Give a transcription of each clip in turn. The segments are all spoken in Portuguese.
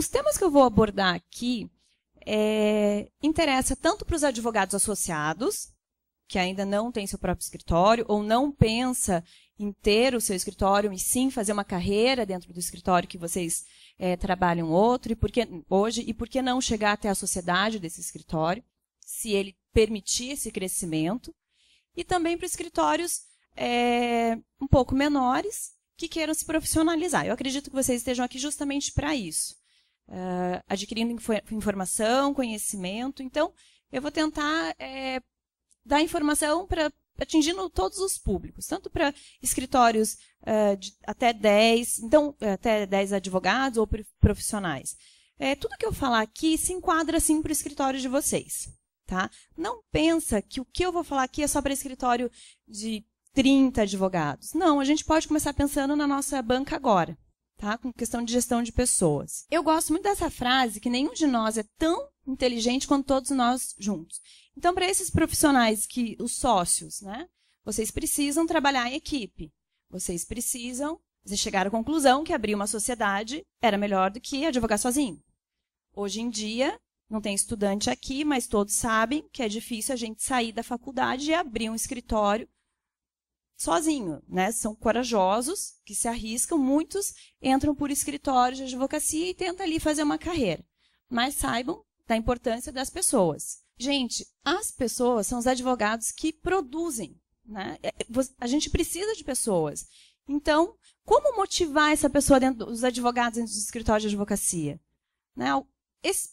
Os temas que eu vou abordar aqui é, interessa tanto para os advogados associados, que ainda não tem seu próprio escritório, ou não pensa em ter o seu escritório e sim fazer uma carreira dentro do escritório que vocês é, trabalham outro, e porque, hoje, e por que não chegar até a sociedade desse escritório, se ele permitir esse crescimento, e também para escritórios é, um pouco menores que queiram se profissionalizar. Eu acredito que vocês estejam aqui justamente para isso uh, adquirindo informação, conhecimento. Então, eu vou tentar é, dar informação para atingindo todos os públicos, tanto para escritórios uh, de, até 10, então eh, até 10 advogados ou profissionais. É, tudo que eu falar aqui se enquadra sim para o escritório de vocês. Tá? Não pensa que o que eu vou falar aqui é só para escritório de 30 advogados. Não, a gente pode começar pensando na nossa banca agora tá? Com questão de gestão de pessoas. Eu gosto muito dessa frase que nenhum de nós é tão inteligente quanto todos nós juntos. Então, para esses profissionais que os sócios, né? Vocês precisam trabalhar em equipe. Vocês precisam, vocês chegaram à conclusão que abrir uma sociedade era melhor do que advogar sozinho. Hoje em dia, não tem estudante aqui, mas todos sabem que é difícil a gente sair da faculdade e abrir um escritório sozinho, né? São corajosos, que se arriscam, muitos entram por escritórios de advocacia e tentam ali fazer uma carreira. Mas saibam da importância das pessoas. Gente, as pessoas são os advogados que produzem, né? É, é, a gente precisa de pessoas. Então, como motivar essa pessoa dentro dos advogados dentro do escritório de advocacia? Né?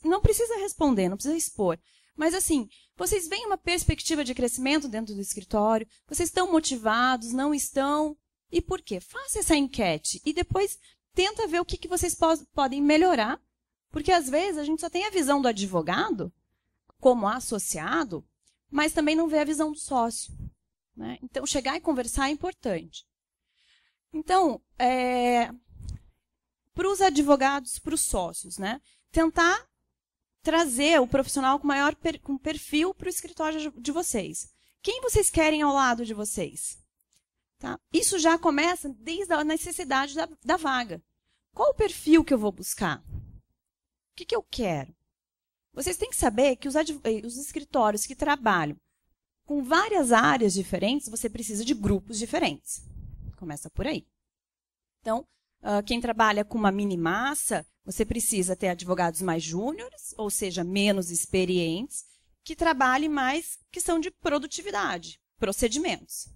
não precisa responder, não precisa expor. Mas assim, vocês veem uma perspectiva de crescimento dentro do escritório? Vocês estão motivados? Não estão? E por quê? Faça essa enquete e depois tenta ver o que, que vocês po podem melhorar, porque às vezes a gente só tem a visão do advogado como associado, mas também não vê a visão do sócio. Né? Então, chegar e conversar é importante. Então, é, eh, para os advogados, para os sócios, né? tentar trazer o profissional com maior per, com perfil para o escritório de vocês. Quem vocês querem ao lado de vocês? Tá? Isso já começa desde a necessidade da, da vaga. Qual o perfil que eu vou buscar? O que, que eu quero? Vocês têm que saber que os, eh, os escritórios que trabalham com várias áreas diferentes, você precisa de grupos diferentes. Começa por aí. Então, ah, quem trabalha com uma mini massa você precisa ter advogados mais júniores, ou seja, menos experientes, que trabalhem mais são de produtividade, procedimentos.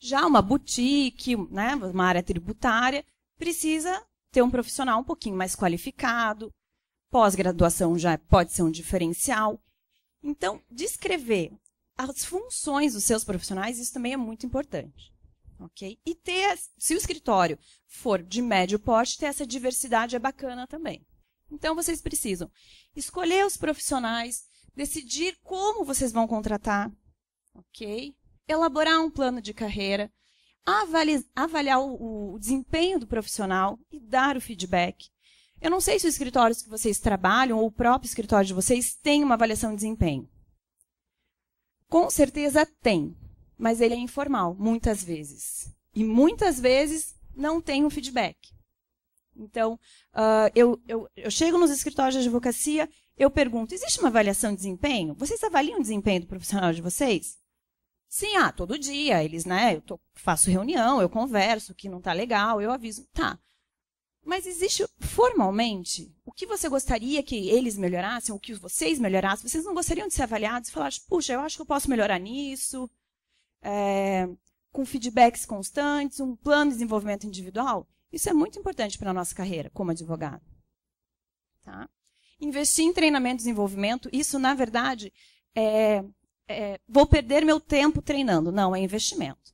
Já uma boutique, né, uma área tributária, precisa ter um profissional um pouquinho mais qualificado. Pós-graduação já pode ser um diferencial. Então, descrever as funções dos seus profissionais, isso também é muito importante ok? E ter, se o escritório for de médio porte, ter essa diversidade é bacana também. Então, vocês precisam escolher os profissionais, decidir como vocês vão contratar, ok? Elaborar um plano de carreira, avaliar, avaliar o, o desempenho do profissional e dar o feedback. Eu não sei se os escritórios que vocês trabalham ou o próprio escritório de vocês tem uma avaliação de desempenho. Com certeza tem, mas ele é informal, muitas vezes. E muitas vezes não tem um feedback. Então, uh, eu, eu, eu chego nos escritórios de advocacia, eu pergunto: existe uma avaliação de desempenho? Vocês avaliam o desempenho do profissional de vocês? Sim, ah, todo dia, eles, né? Eu tô, faço reunião, eu converso, que não está legal, eu aviso. Tá. Mas existe formalmente o que você gostaria que eles melhorassem, o que vocês melhorassem? Vocês não gostariam de ser avaliados e falar, puxa, eu acho que eu posso melhorar nisso, é, com feedbacks constantes, um plano de desenvolvimento individual. Isso é muito importante para a nossa carreira como advogado. Tá? Investir em treinamento e desenvolvimento, isso, na verdade, é, é, vou perder meu tempo treinando. Não, é investimento.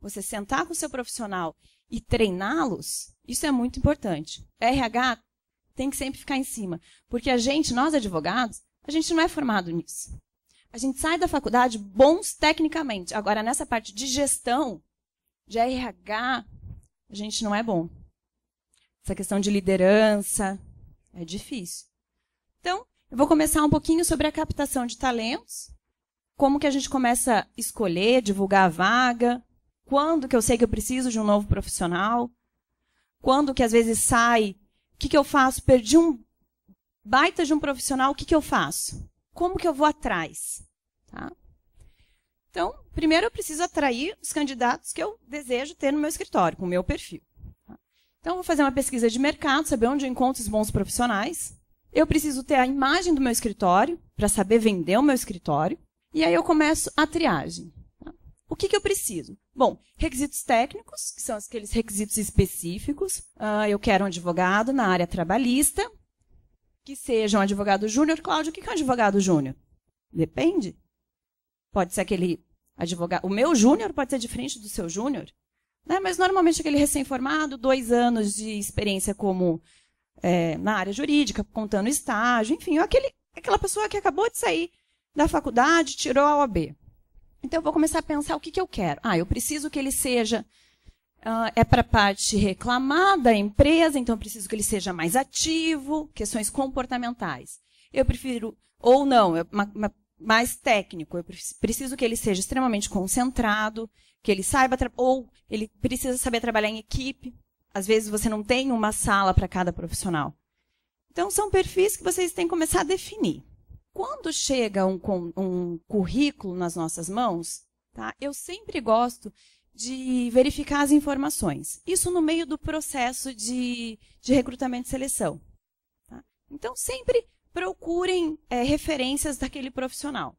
Você sentar com o seu profissional e treiná-los, isso é muito importante. RH tem que sempre ficar em cima. Porque a gente, nós advogados, a gente não é formado nisso. A gente sai da faculdade bons tecnicamente. Agora, nessa parte de gestão, de RH, a gente não é bom. Essa questão de liderança é difícil. Então, eu vou começar um pouquinho sobre a captação de talentos, como que a gente começa a escolher, divulgar a vaga, quando que eu sei que eu preciso de um novo profissional, quando que às vezes sai, o que, que eu faço? Perdi um baita de um profissional, o que, que eu faço? como que eu vou atrás? Tá? Então, primeiro eu preciso atrair os candidatos que eu desejo ter no meu escritório, com o meu perfil. Tá? Então, eu vou fazer uma pesquisa de mercado, saber onde eu encontro os bons profissionais. Eu preciso ter a imagem do meu escritório, para saber vender o meu escritório. E aí eu começo a triagem. Tá? O que, que eu preciso? Bom, requisitos técnicos, que são aqueles requisitos específicos. Ah, eu quero um advogado na área trabalhista, que seja um advogado júnior. Cláudio, o que é um advogado júnior? Depende. Pode ser aquele advogado. O meu júnior pode ser diferente do seu júnior. Né? Mas normalmente aquele recém-formado, dois anos de experiência como é, na área jurídica, contando estágio, enfim, aquele, aquela pessoa que acabou de sair da faculdade, tirou a OAB. Então eu vou começar a pensar o que, que eu quero. Ah, eu preciso que ele seja Uh, é para a parte reclamar da empresa, então eu preciso que ele seja mais ativo, questões comportamentais. Eu prefiro, ou não, mais técnico, eu preciso que ele seja extremamente concentrado, que ele saiba, ou ele precisa saber trabalhar em equipe. Às vezes você não tem uma sala para cada profissional. Então, são perfis que vocês têm que começar a definir. Quando chega um, um currículo nas nossas mãos, tá, eu sempre gosto de verificar as informações. Isso no meio do processo de, de recrutamento e seleção. Tá? Então, sempre procurem é, referências daquele profissional.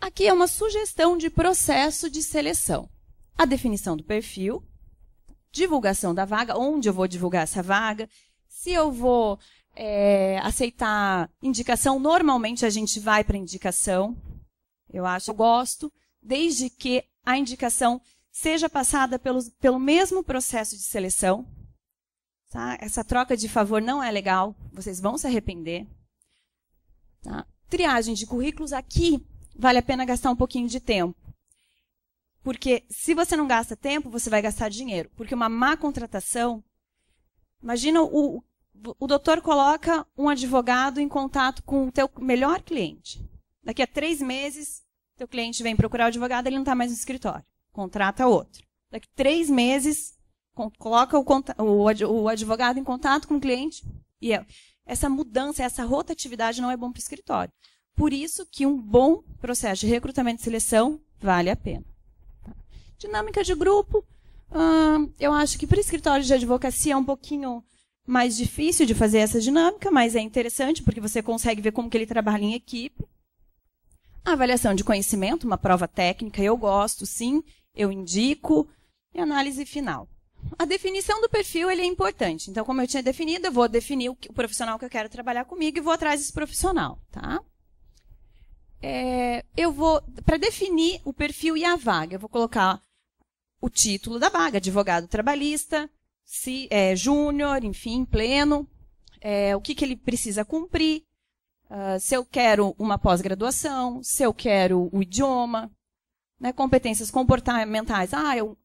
Aqui é uma sugestão de processo de seleção. A definição do perfil, divulgação da vaga, onde eu vou divulgar essa vaga, se eu vou é, aceitar indicação, normalmente a gente vai para indicação. Eu acho, eu gosto, desde que a indicação seja passada pelo, pelo mesmo processo de seleção. Tá? Essa troca de favor não é legal, vocês vão se arrepender. Tá? Triagem de currículos aqui vale a pena gastar um pouquinho de tempo. Porque se você não gasta tempo, você vai gastar dinheiro. Porque uma má contratação. Imagina o, o doutor coloca um advogado em contato com o teu melhor cliente. Daqui a três meses, teu cliente vem procurar o advogado, ele não está mais no escritório contrata outro. Daqui três meses, coloca o, advogado em contato com o cliente. E é, essa mudança, essa rotatividade não é bom para o escritório. Por isso que um bom processo de recrutamento e seleção vale a pena. Tá? Dinâmica de grupo, hum, eu acho que para escritório de advocacia é um pouquinho mais difícil de fazer essa dinâmica, mas é interessante porque você consegue ver como que ele trabalha em equipe. avaliação de conhecimento, uma prova técnica, eu gosto, sim eu indico e análise final. A definição do perfil ele é importante. Então, como eu tinha definido, eu vou definir o, profissional que eu quero trabalhar comigo e vou atrás desse profissional, tá? É, eu vou para definir o perfil e a vaga, eu vou colocar o título da vaga, advogado trabalhista, se é, júnior, enfim, pleno, é, o que, que ele precisa cumprir, uh, se eu quero uma pós-graduação, se eu quero o idioma, né, competências comportamentais. Ah, eu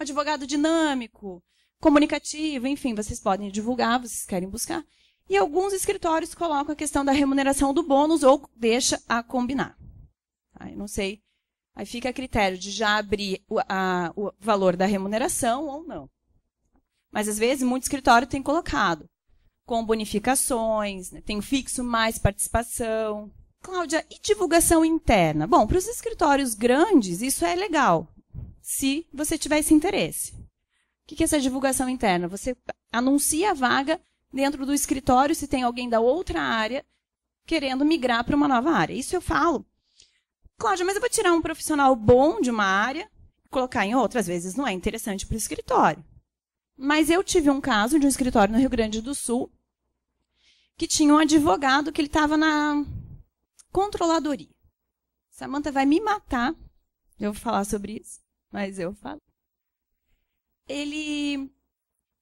advogado dinâmico, comunicativo, enfim, vocês podem divulgar, vocês querem buscar. E alguns escritórios colocam a questão da remuneração do bônus ou deixa a combinar. Tá, eu não sei. Aí fica a critério de já abrir o, a, o valor da remuneração ou não. Mas às vezes muito escritório tem colocado com bonificações, né, tem fixo mais participação, Cláudia, e divulgação interna? Bom, para os escritórios grandes, isso é legal, se você tiver esse interesse. O que é essa divulgação interna? Você anuncia a vaga dentro do escritório se tem alguém da outra área querendo migrar para uma nova área. Isso eu falo. Cláudia, mas eu vou tirar um profissional bom de uma área e colocar em outra. Às vezes não é interessante para o escritório. Mas eu tive um caso de um escritório no Rio Grande do Sul que tinha um advogado que ele estava na controladoria. Samantha vai me matar. Eu vou falar sobre isso, mas eu falo. Ele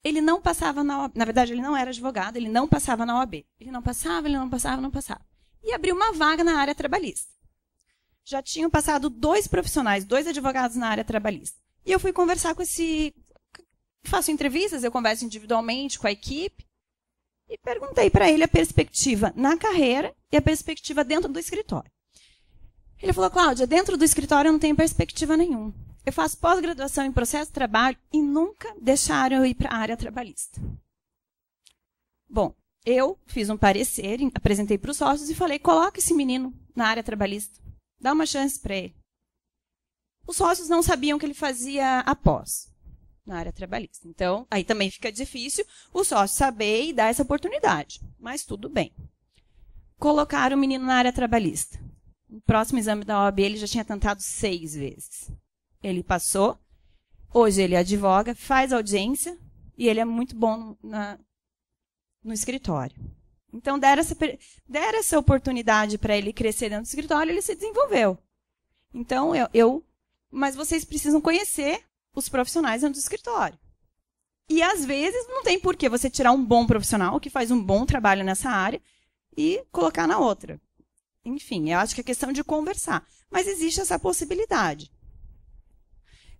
ele não passava na OAB. Na verdade, ele não era advogado, ele não passava na OAB. Ele não passava, ele não passava, não passava. E abriu uma vaga na área trabalhista. Já tinham passado dois profissionais, dois advogados na área trabalhista. E eu fui conversar com esse. Faço entrevistas, eu converso individualmente com a equipe e perguntei para ele a perspectiva na carreira e a perspectiva dentro do escritório. Ele falou, Cláudia, dentro do escritório eu não tenho perspectiva nenhuma. Eu faço pós-graduação em processo de trabalho e nunca deixaram eu ir para a área trabalhista. Bom, eu fiz um parecer, apresentei para os sócios e falei: coloca esse menino na área trabalhista, dá uma chance para ele. Os sócios não sabiam que ele fazia após na área trabalhista. Então, aí também fica difícil o sócio saber e dar essa oportunidade. Mas tudo bem. Colocar o menino na área trabalhista. No próximo exame da OAB, ele já tinha tentado seis vezes. Ele passou. Hoje ele advoga, faz audiência e ele é muito bom na, no escritório. Então, deram essa, deram essa oportunidade para ele crescer dentro do escritório, ele se desenvolveu. Então, eu, eu. Mas vocês precisam conhecer os profissionais dentro do escritório. E às vezes não tem por que você tirar um bom profissional que faz um bom trabalho nessa área e colocar na outra. Enfim, eu acho que é questão de conversar. Mas existe essa possibilidade.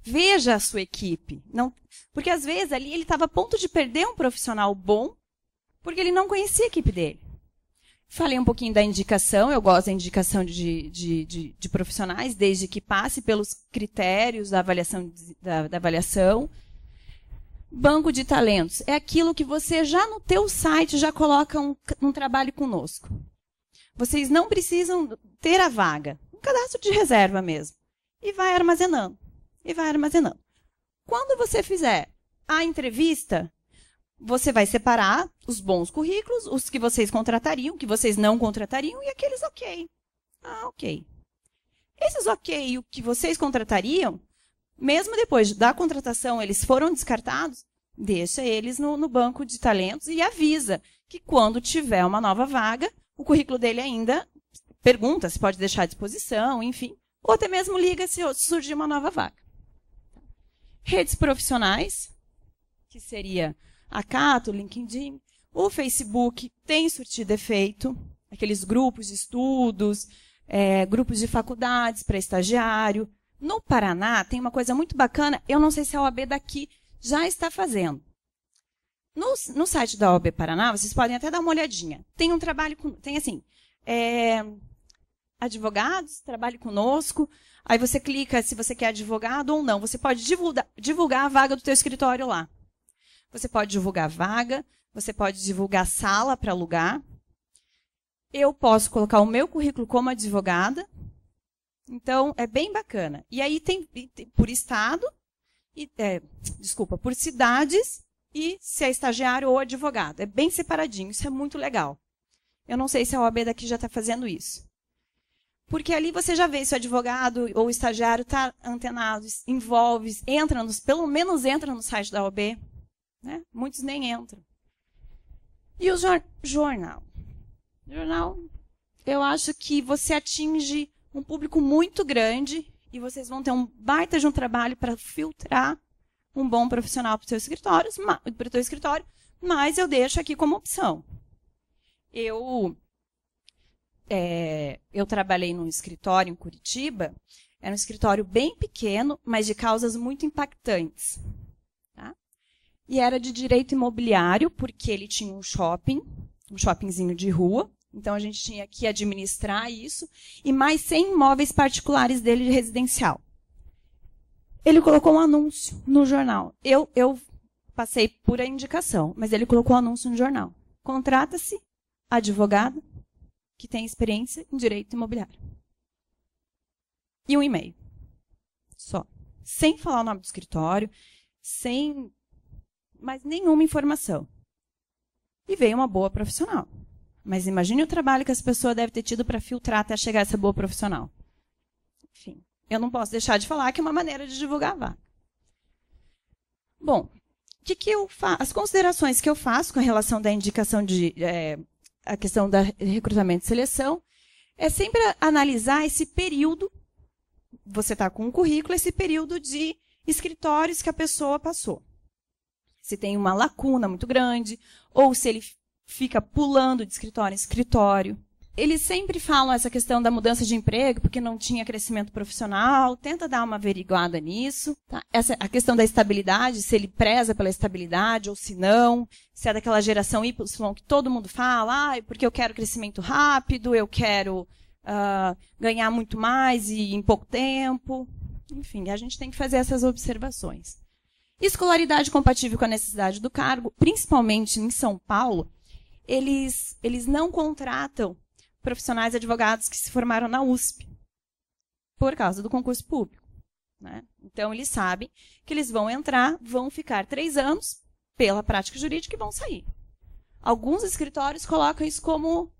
Veja a sua equipe. Não, porque às vezes ali ele estava a ponto de perder um profissional bom porque ele não conhecia a equipe dele. Falei um pouquinho da indicação, eu gosto da indicação de, de, de, de profissionais, desde que passe pelos critérios da avaliação, da, da avaliação. Banco de talentos é aquilo que você já no teu site já coloca um, um trabalho conosco. Vocês não precisam ter a vaga, um cadastro de reserva mesmo. E vai armazenando, e vai armazenando. Quando você fizer a entrevista, você vai separar os bons currículos, os que vocês contratariam, que vocês não contratariam e aqueles ok. Ah, ok. Esses ok o que vocês contratariam, mesmo depois da contratação eles foram descartados, deixa eles no, no banco de talentos e avisa que quando tiver uma nova vaga, o currículo dele ainda pergunta se pode deixar à disposição, enfim, ou até mesmo liga se surgir uma nova vaga. Redes profissionais, que seria a Cato, o LinkedIn, o Facebook tem surtido efeito, aqueles grupos de estudos, é, grupos de faculdades para estagiário. No Paraná tem uma coisa muito bacana, eu não sei se a OAB daqui já está fazendo. No, no site da OAB Paraná, vocês podem até dar uma olhadinha. Tem um trabalho, com, tem assim, é, advogados, trabalhe conosco. Aí você clica se você quer advogado ou não. Você pode divulgar, divulgar a vaga do teu escritório lá. Você pode divulgar vaga, você pode divulgar sala para alugar. Eu posso colocar o meu currículo como advogada. Então, é bem bacana. E aí tem, por estado, e, é, desculpa, por cidades e se é estagiário ou advogado. É bem separadinho, isso é muito legal. Eu não sei se a OAB daqui já está fazendo isso. Porque ali você já vê se o advogado ou o estagiário está antenado, envolve, entra nos, pelo menos entra no site da OAB, né? Muitos nem entram. E o jor jornal? Jornal, eu acho que você atinge um público muito grande e vocês vão ter um baita de um trabalho para filtrar um bom profissional para o seu escritório, para o escritório, mas eu deixo aqui como opção. Eu é, eu trabalhei num escritório em Curitiba, era um escritório bem pequeno, mas de causas muito impactantes e era de direito imobiliário, porque ele tinha um shopping, um shoppingzinho de rua. Então a gente tinha que administrar isso e mais 100 imóveis particulares dele de residencial. Ele colocou um anúncio no jornal. Eu, eu passei por a indicação, mas ele colocou um anúncio no jornal. Contrata-se advogado que tem experiência em direito imobiliário. E um e-mail. Só. Sem falar o nome do escritório, sem mas nenhuma informação. E veio uma boa profissional. Mas imagine o trabalho que essa pessoa deve ter tido para filtrar até chegar a essa boa profissional. Enfim, eu não posso deixar de falar que é uma maneira de divulgar a vaga. Bom, que que as considerações que eu faço com a relação da indicação de é, a questão da recrutamento e seleção é sempre analisar esse período. Você está com um currículo, esse período de escritórios que a pessoa passou se tem uma lacuna muito grande, ou se ele fica pulando de escritório em escritório. Eles sempre falam essa questão da mudança de emprego, porque não tinha crescimento profissional, tenta dar uma averiguada nisso. Tá? Essa, a questão da estabilidade, se ele preza pela estabilidade ou se não, se é daquela geração Y que todo mundo fala, ah, porque eu quero crescimento rápido, eu quero uh, ganhar muito mais e em pouco tempo. Enfim, a gente tem que fazer essas observações. Escolaridade compatível com a necessidade do cargo, principalmente em São Paulo, eles, eles não contratam profissionais advogados que se formaram na USP, por causa do concurso público. Né? Então, eles sabem que eles vão entrar, vão ficar três anos pela prática jurídica e vão sair. Alguns escritórios colocam isso como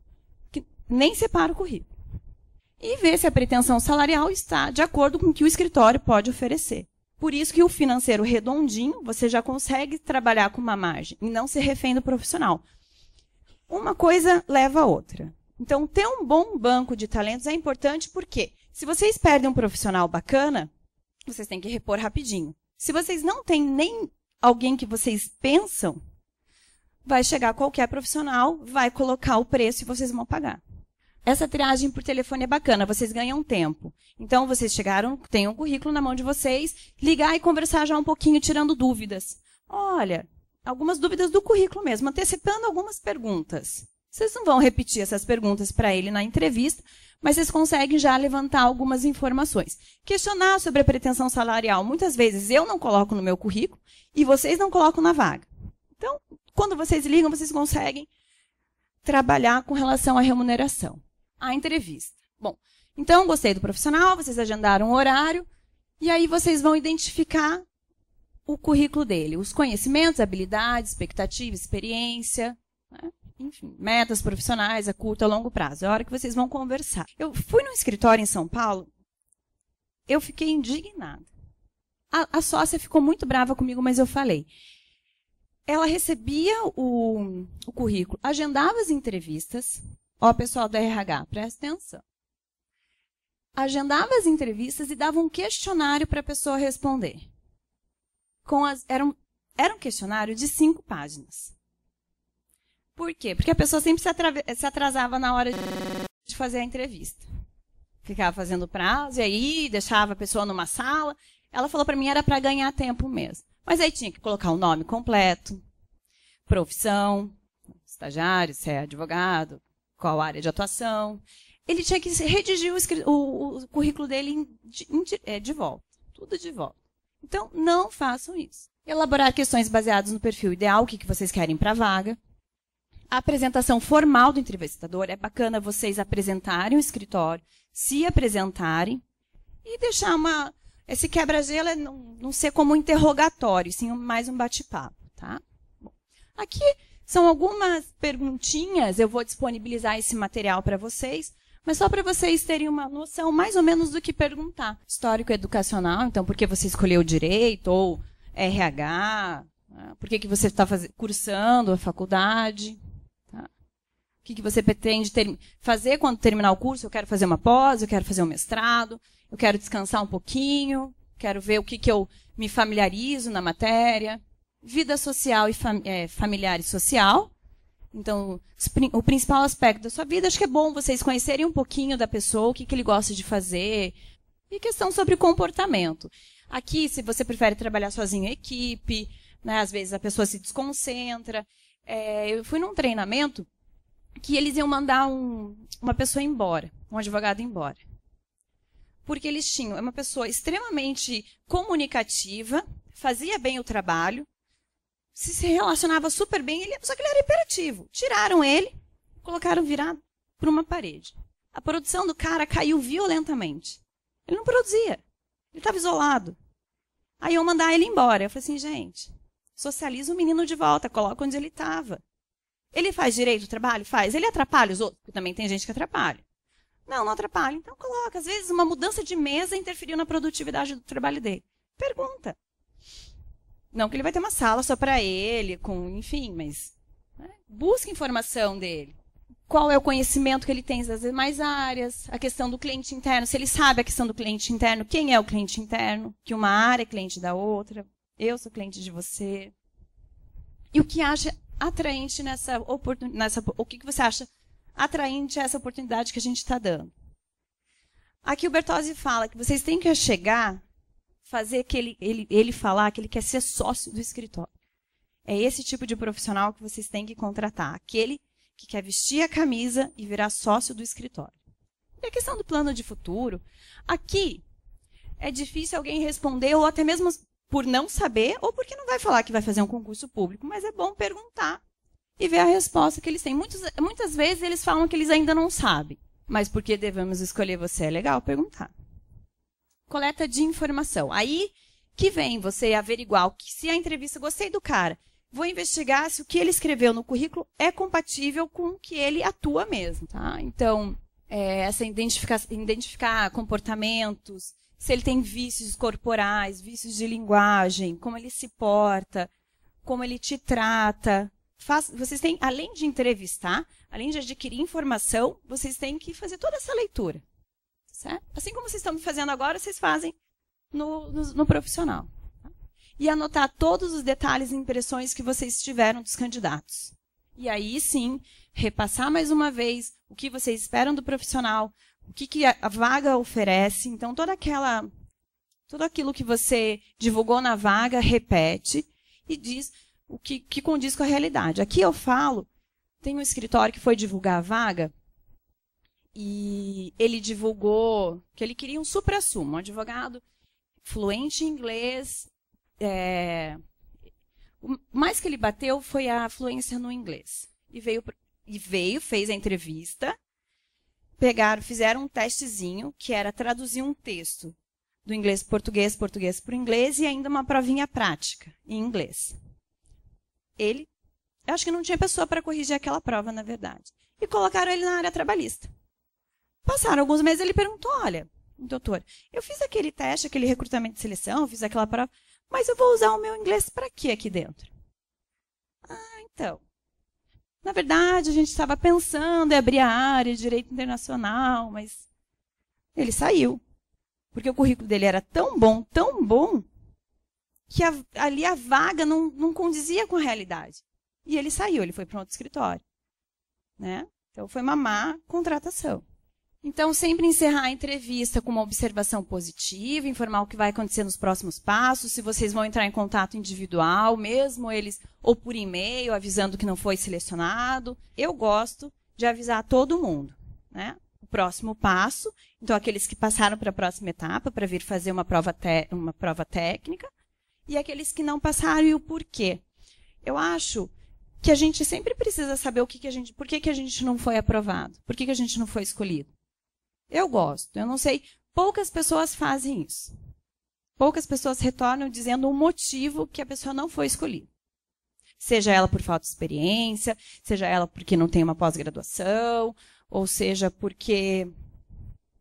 que nem separa o currículo. E vê se a pretensão salarial está de acordo com o que o escritório pode oferecer. Por isso que o financeiro redondinho, você já consegue trabalhar com uma margem e não se refém do profissional. Uma coisa leva a outra. Então, ter um bom banco de talentos é importante porque se vocês perdem um profissional bacana, vocês têm que repor rapidinho. Se vocês não têm nem alguém que vocês pensam, vai chegar qualquer profissional, vai colocar o preço e vocês vão pagar. Essa triagem por telefone é bacana, vocês ganham tempo. Então, vocês chegaram, tem um currículo na mão de vocês, ligar e conversar já um pouquinho, tirando dúvidas. Olha, algumas dúvidas do currículo mesmo, antecipando algumas perguntas. Vocês não vão repetir essas perguntas para ele na entrevista, mas vocês conseguem já levantar algumas informações. Questionar sobre a pretensão salarial. Muitas vezes eu não coloco no meu currículo e vocês não colocam na vaga. Então, quando vocês ligam, vocês conseguem trabalhar com relação à remuneração a entrevista. Bom, então gostei do profissional, vocês agendaram o horário e aí vocês vão identificar o currículo dele, os conhecimentos, habilidades, expectativa, experiência, né? enfim, metas profissionais a curto a longo prazo. É a hora que vocês vão conversar. Eu fui num escritório em São Paulo, eu fiquei indignada. A, a sócia ficou muito brava comigo, mas eu falei. Ela recebia o, o currículo, agendava as entrevistas, Ó, pessoal da RH, presta atenção. Agendava as entrevistas e dava um questionário para a pessoa responder. Com as, era, um, era um questionário de cinco páginas. Por quê? Porque a pessoa sempre se, atrasava na hora de fazer a entrevista. Ficava fazendo prazo, e aí deixava a pessoa numa sala. Ela falou para mim era para ganhar tempo mesmo. Mas aí tinha que colocar o nome completo, profissão, estagiário, se é advogado, qual área de atuação. Ele tinha que redigir o, o, o currículo dele em, em, é, de volta, tudo de volta. Então, não façam isso. Elaborar questões baseadas no perfil ideal, o que, que vocês querem para a vaga. A apresentação formal do entrevistador, é bacana vocês apresentarem o escritório, se apresentarem e deixar uma... Esse quebra-gelo é não, não ser como um interrogatório, sim mais um bate-papo, tá? Aqui são algumas perguntinhas, eu vou disponibilizar esse material para vocês, mas só para vocês terem uma noção mais ou menos do que perguntar. Histórico educacional, então por que você escolheu direito ou RH? Ah, por que, que você está cursando a faculdade? Tá. O que, que você pretende ter, fazer quando terminar o curso? Eu quero fazer uma pós, eu quero fazer um mestrado, eu quero descansar um pouquinho, quero ver o que, que eu me familiarizo na matéria vida social e fam é, familiar e social. Então, o principal aspecto da sua vida, acho que é bom vocês conhecerem um pouquinho da pessoa, o que, que ele gosta de fazer, e questão sobre comportamento. Aqui, se você prefere trabalhar sozinho em equipe, né, às vezes a pessoa se desconcentra. É, eu fui num treinamento que eles iam mandar um, uma pessoa embora, um advogado embora. Porque eles tinham é uma pessoa extremamente comunicativa, fazia bem o trabalho, se, relacionava super bem, ele, só que ele era hiperativo. Tiraram ele, colocaram virado para uma parede. A produção do cara caiu violentamente. Ele não produzia. Ele estava isolado. Aí eu mandar ele embora. Eu falei assim, gente, socializa o menino de volta, coloca onde ele estava. Ele faz direito o trabalho? Faz. Ele atrapalha os outros? Porque também tem gente que atrapalha. Não, não atrapalha. Então coloca. Às vezes uma mudança de mesa interferiu na produtividade do trabalho dele. Pergunta. Não que ele vai ter uma sala só para ele, com, enfim, mas né? busque informação dele. Qual é o conhecimento que ele tem das demais áreas, a questão do cliente interno, se ele sabe a questão do cliente interno, quem é o cliente interno, que uma área é cliente da outra, eu sou cliente de você. E o que acha atraente nessa oportunidade, o que, que você acha atraente essa oportunidade que a gente está dando? Aqui o Bertozzi fala que vocês têm que chegar fazer que ele, ele, ele falar que ele quer ser sócio do escritório. É esse tipo de profissional que vocês têm que contratar. Aquele que quer vestir a camisa e virar sócio do escritório. E a questão do plano de futuro, aqui é difícil alguém responder, ou até mesmo por não saber, ou porque não vai falar que vai fazer um concurso público, mas é bom perguntar e ver a resposta que eles têm. Muitos, muitas vezes eles falam que eles ainda não sabem, mas porque devemos escolher você é legal perguntar coleta de informação. Aí que vem você averiguar que, se a entrevista gostei do cara, vou investigar se o que ele escreveu no currículo é compatível com o que ele atua mesmo, tá? Então, é, essa identificar, identificar comportamentos, se ele tem vícios corporais, vícios de linguagem, como ele se porta, como ele te trata. Faz, vocês têm, além de entrevistar, além de adquirir informação, vocês têm que fazer toda essa leitura. Certo? Assim como vocês estão fazendo agora, vocês fazem no, no, no profissional. Tá? E anotar todos os detalhes e impressões que vocês tiveram dos candidatos. E aí sim, repassar mais uma vez o que vocês esperam do profissional, o que, que a vaga oferece. Então, toda aquela. Tudo aquilo que você divulgou na vaga, repete e diz o que, que condiz com a realidade. Aqui eu falo, tem um escritório que foi divulgar a vaga, e ele divulgou que ele queria um supra-sumo, um advogado fluente em inglês. É... O mais que ele bateu foi a fluência no inglês. E veio, e veio fez a entrevista, pegaram, fizeram um testezinho, que era traduzir um texto do inglês para português, português para o inglês, e ainda uma provinha prática em inglês. Ele, eu acho que não tinha pessoa para corrigir aquela prova, na verdade. E colocaram ele na área trabalhista. Passaram alguns meses, ele perguntou: olha, doutor, eu fiz aquele teste, aquele recrutamento de seleção, fiz aquela prova, mas eu vou usar o meu inglês para quê aqui dentro? Ah, então. Na verdade, a gente estava pensando em abrir a área de direito internacional, mas ele saiu. Porque o currículo dele era tão bom, tão bom, que a, ali a vaga não, não condizia com a realidade. E ele saiu, ele foi para um outro escritório. Né? Então foi uma má contratação. Então, sempre encerrar a entrevista com uma observação positiva, informar o que vai acontecer nos próximos passos, se vocês vão entrar em contato individual, mesmo eles, ou por e-mail, avisando que não foi selecionado. Eu gosto de avisar todo mundo, né? O próximo passo, então aqueles que passaram para a próxima etapa para vir fazer uma prova, uma prova técnica, e aqueles que não passaram e o porquê. Eu acho que a gente sempre precisa saber o que, que a gente, por que, que a gente não foi aprovado, por que, que a gente não foi escolhido. Eu gosto. Eu não sei. Poucas pessoas fazem isso. Poucas pessoas retornam dizendo um motivo que a pessoa não foi escolhida. Seja ela por falta de experiência, seja ela porque não tem uma pós-graduação, ou seja porque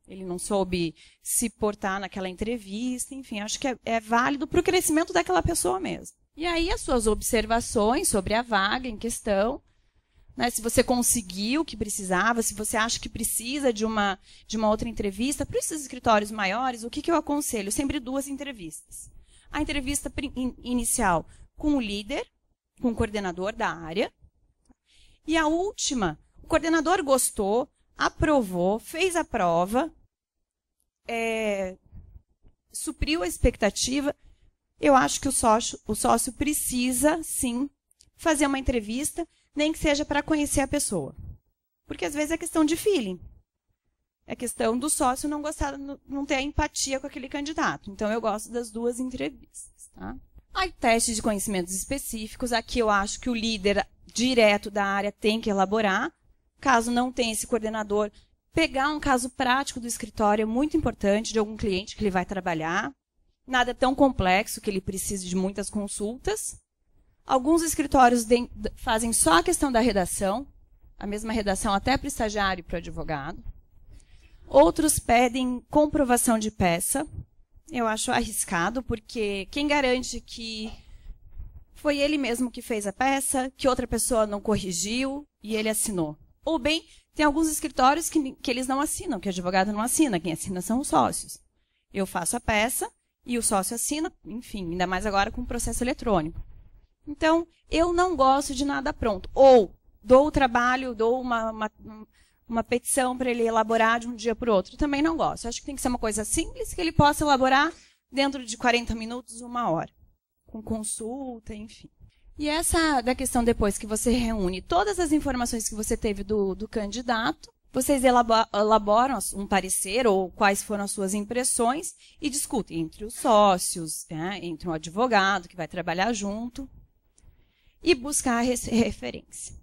ele não soube se portar naquela entrevista, enfim, acho que é, é válido para o crescimento daquela pessoa mesmo. E aí as suas observações sobre a vaga em questão né, se você conseguiu o que precisava, se você acha que precisa de uma, de uma outra entrevista, para esses escritórios maiores, o que, que eu aconselho? Sempre duas entrevistas. A entrevista inicial com o líder, com o coordenador da área. E a última, o coordenador gostou, aprovou, fez a prova, é, supriu a expectativa. Eu acho que o sócio, o sócio precisa, sim, fazer uma entrevista nem que seja para conhecer a pessoa. Porque às vezes é questão de feeling. É questão do sócio não gostar, não ter a empatia com aquele candidato. Então eu gosto das duas entrevistas, tá? Aí testes de conhecimentos específicos, aqui eu acho que o líder direto da área tem que elaborar. Caso não tenha esse coordenador, pegar um caso prático do escritório é muito importante de algum cliente que ele vai trabalhar. Nada tão complexo que ele precise de muitas consultas. Alguns escritórios de, fazem só a questão da redação, a mesma redação até para o estagiário e para o advogado. Outros pedem comprovação de peça. Eu acho arriscado, porque quem garante que foi ele mesmo que fez a peça, que outra pessoa não corrigiu e ele assinou? Ou bem, tem alguns escritórios que, que eles não assinam, que o advogado não assina, quem assina são os sócios. Eu faço a peça e o sócio assina, enfim, ainda mais agora com o processo eletrônico. Então, eu não gosto de nada pronto. Ou dou o trabalho, dou uma, uma, uma petição para ele elaborar de um dia para o outro. Também não gosto. acho que tem que ser uma coisa simples que ele possa elaborar dentro de 40 minutos, uma hora. Com consulta, enfim. E essa da questão depois que você reúne todas as informações que você teve do, do candidato, vocês elaboram um parecer ou quais foram as suas impressões e discutem entre os sócios, né, entre um advogado que vai trabalhar junto e buscar a referência.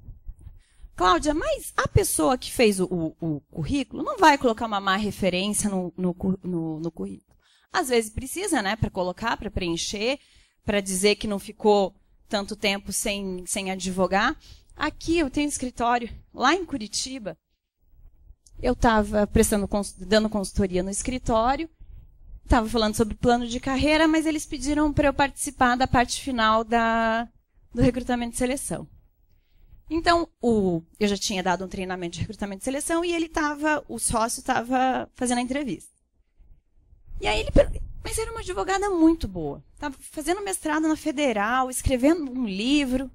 Cláudia, mas a pessoa que fez o, o, currículo não vai colocar uma má referência no, no, no, no currículo. Às vezes precisa, né, para colocar, para preencher, para dizer que não ficou tanto tempo sem, sem advogar. Aqui eu tenho um escritório, lá em Curitiba, eu estava dando consultoria no escritório, estava falando sobre plano de carreira, mas eles pediram para eu participar da parte final da, do recrutamento e seleção. Então, o, eu já tinha dado um treinamento de recrutamento e seleção e ele estava, o sócio estava fazendo a entrevista. E aí ele, mas era uma advogada muito boa. Estava fazendo mestrado na Federal, escrevendo um livro.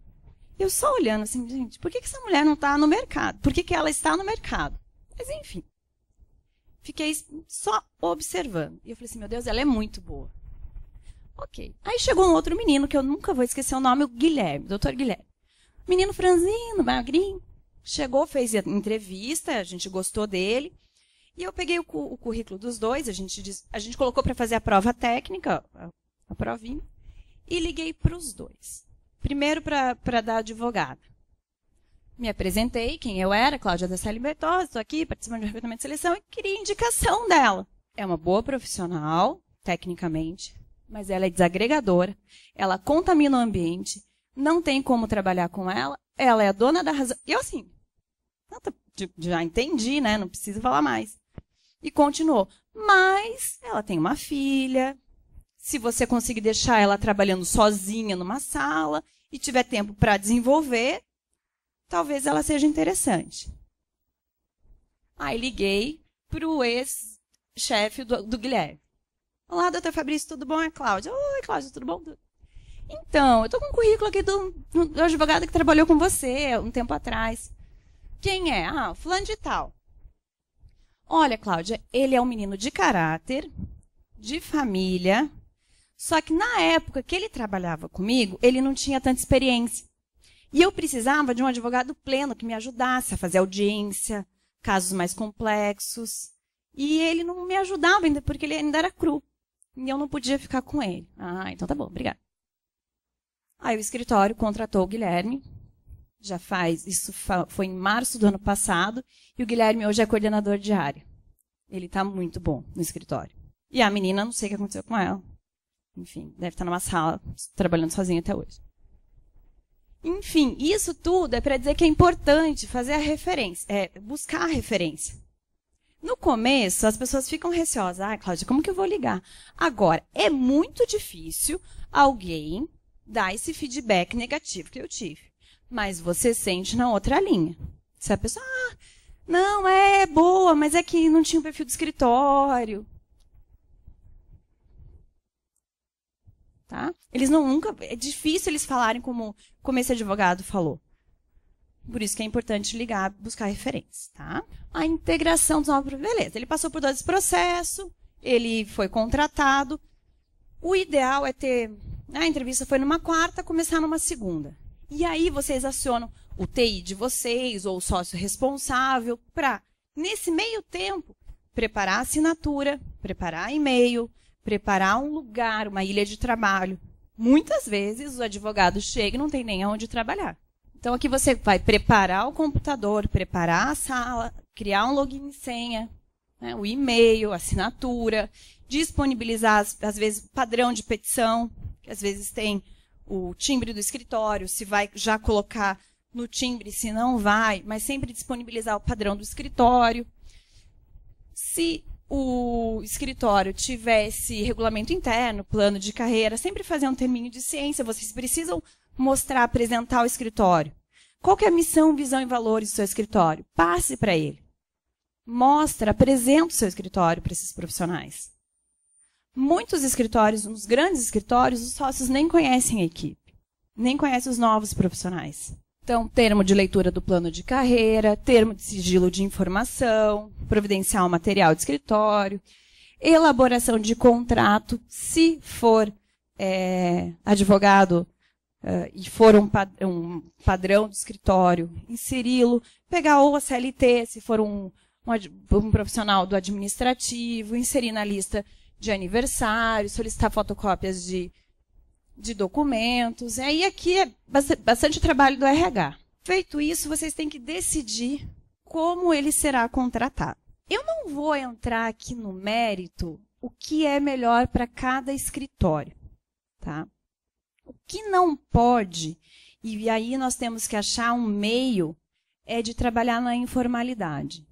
Eu só olhando assim, gente, por que, que essa mulher não está no mercado? Por que, que ela está no mercado? Mas enfim, fiquei só observando. E eu falei assim, meu Deus, ela é muito boa. Ok. Aí chegou um outro menino, que eu nunca vou esquecer o nome, o Guilherme, doutor Guilherme. Menino franzino, magrinho. Chegou, fez a entrevista, a gente gostou dele. E eu peguei o, cu, o currículo dos dois, a gente, a gente colocou para fazer a prova técnica, a, a provinha, e liguei para os dois. Primeiro para dar advogada. Me apresentei, quem eu era, Cláudia da Sela Bertosa, estou aqui participando de um recrutamento de seleção e queria indicação dela. É uma boa profissional, tecnicamente, mas ela é desagregadora, ela contamina o ambiente, não tem como trabalhar com ela, ela é a dona da razão. Eu, assim, já entendi, né? Não preciso falar mais. E continuou. Mas ela tem uma filha. Se você conseguir deixar ela trabalhando sozinha numa sala e tiver tempo para desenvolver, talvez ela seja interessante. Aí liguei para o ex-chefe do, do Guilherme. Olá, doutor Fabrício, tudo bom? É Cláudia. Oi, Cláudia, tudo bom? Então, eu tô com um currículo aqui do, do advogado que trabalhou com você um tempo atrás. Quem é? Ah, fulano de tal. Olha, Cláudia, ele é um menino de caráter, de família, só que na época que ele trabalhava comigo, ele não tinha tanta experiência. E eu precisava de um advogado pleno que me ajudasse a fazer audiência, casos mais complexos. E ele não me ajudava ainda porque ele ainda era cru e eu não podia ficar com ele. Ah, então tá bom, obrigada. Aí o escritório contratou o Guilherme, já faz, isso foi em março do ano passado, e o Guilherme hoje é coordenador de área. Ele está muito bom no escritório. E a menina, não sei o que aconteceu com ela. Enfim, deve estar tá numa sala trabalhando sozinha até hoje. Enfim, isso tudo é para dizer que é importante fazer a referência, é, buscar a referência. No começo, as pessoas ficam receosas. Ah, Cláudia, como que eu vou ligar? Agora, é muito difícil alguém dar esse feedback negativo que eu tive. Mas você sente na outra linha. Se a pessoa, ah, não, é boa, mas é que não tinha um perfil de escritório. Tá? Eles não nunca. É difícil eles falarem como, como esse advogado falou. Por isso que é importante ligar, buscar referências, tá? A integração dos novos, beleza. Ele passou por todo esse processo, ele foi contratado. O ideal é ter, a entrevista foi numa quarta, começar numa segunda. E aí vocês acionam o TI de vocês ou o sócio responsável para, nesse meio tempo, preparar a assinatura, preparar e-mail, preparar um lugar, uma ilha de trabalho. Muitas vezes os advogados chegam e não tem nem onde trabalhar. Então aqui você vai preparar o computador, preparar a sala, criar um login e senha, né, o e-mail, assinatura, disponibilizar, às vezes, padrão de petição, que às vezes tem o timbre do escritório, se vai já colocar no timbre, se não vai, mas sempre disponibilizar o padrão do escritório. Se o escritório tivesse regulamento interno, plano de carreira, sempre fazer um terminho de ciência, vocês precisam mostrar, apresentar o escritório. Qual que é a missão, visão e valores do seu escritório? Passe para ele. Mostra, apresenta o seu escritório para esses profissionais. Muitos escritórios, nos grandes escritórios, os sócios nem conhecem a equipe, nem conhecem os novos profissionais. Então, termo de leitura do plano de carreira, termo de sigilo de informação, providenciar o material de escritório, elaboração de contrato, se for é, advogado uh, e for um, pad um, padrão do escritório, inseri-lo, pegar ou a CLT, se for um, um, um profissional do administrativo, inserir na lista de aniversário, solicitar fotocópias de, de documentos. E aí aqui é bastante trabalho do RH. Feito isso, vocês têm que decidir como ele será contratado. Eu não vou entrar aqui no mérito o que é melhor para cada escritório, tá? O que não pode, e aí nós temos que achar um meio, é de trabalhar na informalidade.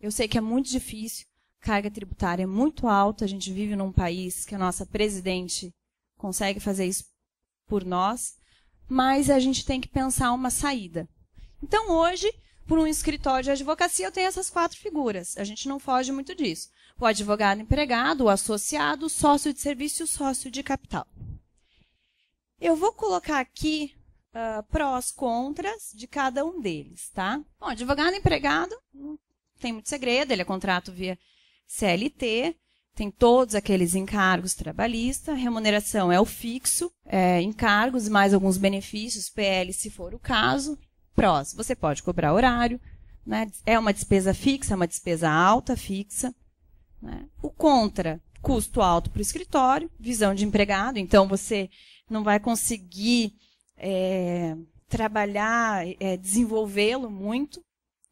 Eu sei que é muito difícil, carga tributária é muito alta, a gente vive num país que a nossa presidente consegue fazer isso por nós, mas a gente tem que pensar uma saída. Então, hoje, por um escritório de advocacia, eu tenho essas quatro figuras. A gente não foge muito disso. O advogado empregado, o associado, o sócio de serviço e o sócio de capital. Eu vou colocar aqui uh, prós, contras de cada um deles, tá? Bom, advogado empregado, não hum, tem muito segredo, ele é contrato via CLT, tem todos aqueles encargos trabalhista, remuneração é o fixo, é, encargos mais alguns benefícios, PL se for o caso. Prós, você pode cobrar horário, né? é uma despesa fixa, é uma despesa alta, fixa. Né? O contra, custo alto para o escritório, visão de empregado, então você não vai conseguir é, trabalhar, é, desenvolvê-lo muito.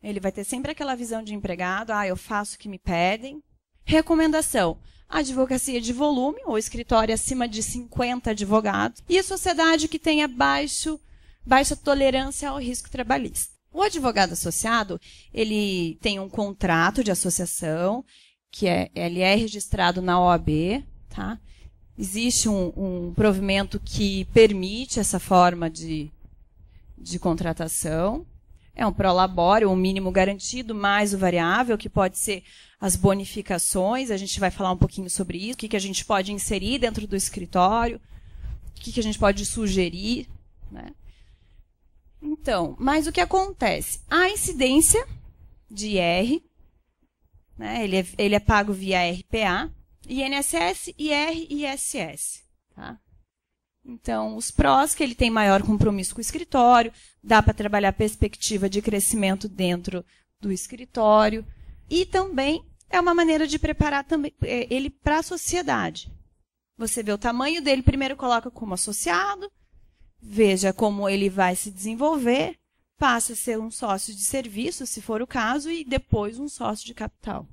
Ele vai ter sempre aquela visão de empregado, ah, eu faço o que me pedem. Recomendação: advocacia de volume, ou escritório acima de 50 advogados, e a sociedade que tenha baixo, baixa tolerância ao risco trabalhista. O advogado associado, ele tem um contrato de associação, que é, ele é registrado na OAB, tá? Existe um, um provimento que permite essa forma de, de contratação. É um prolabório, um mínimo garantido, mais o variável, que pode ser as bonificações. A gente vai falar um pouquinho sobre isso, o que, que a gente pode inserir dentro do escritório, o que, que a gente pode sugerir. Né? Então, mas o que acontece? A incidência de IR, né, ele, é, ele é pago via RPA, INSS, IR e ISS. Tá? Então, os prós que ele tem maior compromisso com o escritório, dá para trabalhar perspectiva de crescimento dentro do escritório e também é uma maneira de preparar também é, ele para a sociedade. Você vê o tamanho dele, primeiro coloca como associado, veja como ele vai se desenvolver, passa a ser um sócio de serviço, se for o caso, e depois um sócio de capital.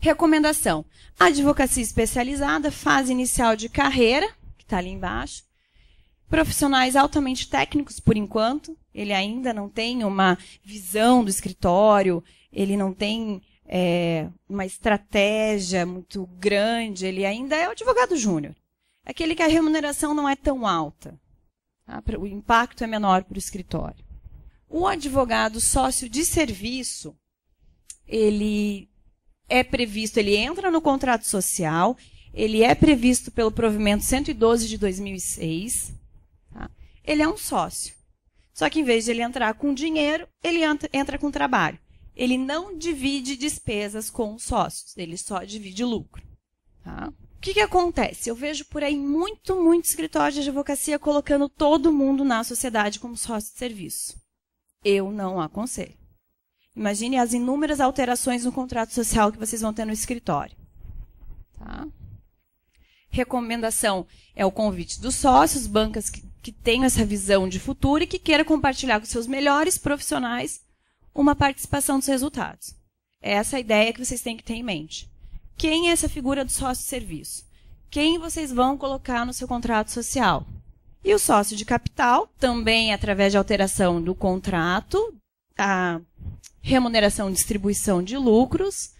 Recomendação: advocacia especializada, fase inicial de carreira, que está ali embaixo. Profissionais altamente técnicos, por enquanto. Ele ainda não tem uma visão do escritório, ele não tem é, uma estratégia muito grande, ele ainda é o advogado júnior. É aquele que a remuneração não é tão alta. Tá? O impacto é menor para o escritório. O advogado sócio de serviço, ele é previsto, ele entra no contrato social, ele é previsto pelo provimento 112 de 2006, tá? ele é um sócio. Só que em vez de ele entrar com dinheiro, ele entra com trabalho. Ele não divide despesas com os sócios, ele só divide lucro. Tá? O que, que acontece? Eu vejo por aí muito, muito escritório de advocacia colocando todo mundo na sociedade como sócio de serviço. Eu não aconselho. Imagine as inúmeras alterações no contrato social que vocês vão ter no escritório. Tá? Recomendação é o convite dos sócios, bancas que, que tenham essa visão de futuro e que queiram compartilhar com seus melhores profissionais uma participação dos resultados. É essa a ideia que vocês têm que ter em mente. Quem é essa figura do sócio de serviço? Quem vocês vão colocar no seu contrato social? E o sócio de capital, também através de alteração do contrato, a remuneração e distribuição de lucros.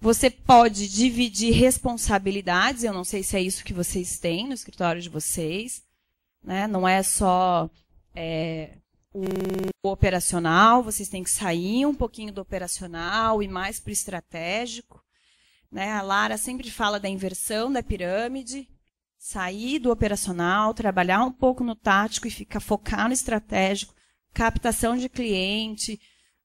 Você pode dividir responsabilidades, eu não sei se é isso que vocês têm no escritório de vocês, né? não é só é, o operacional, vocês têm que sair um pouquinho do operacional e mais para o estratégico. Né? A Lara sempre fala da inversão da pirâmide, sair do operacional, trabalhar um pouco no tático e ficar focar no estratégico, captação de cliente,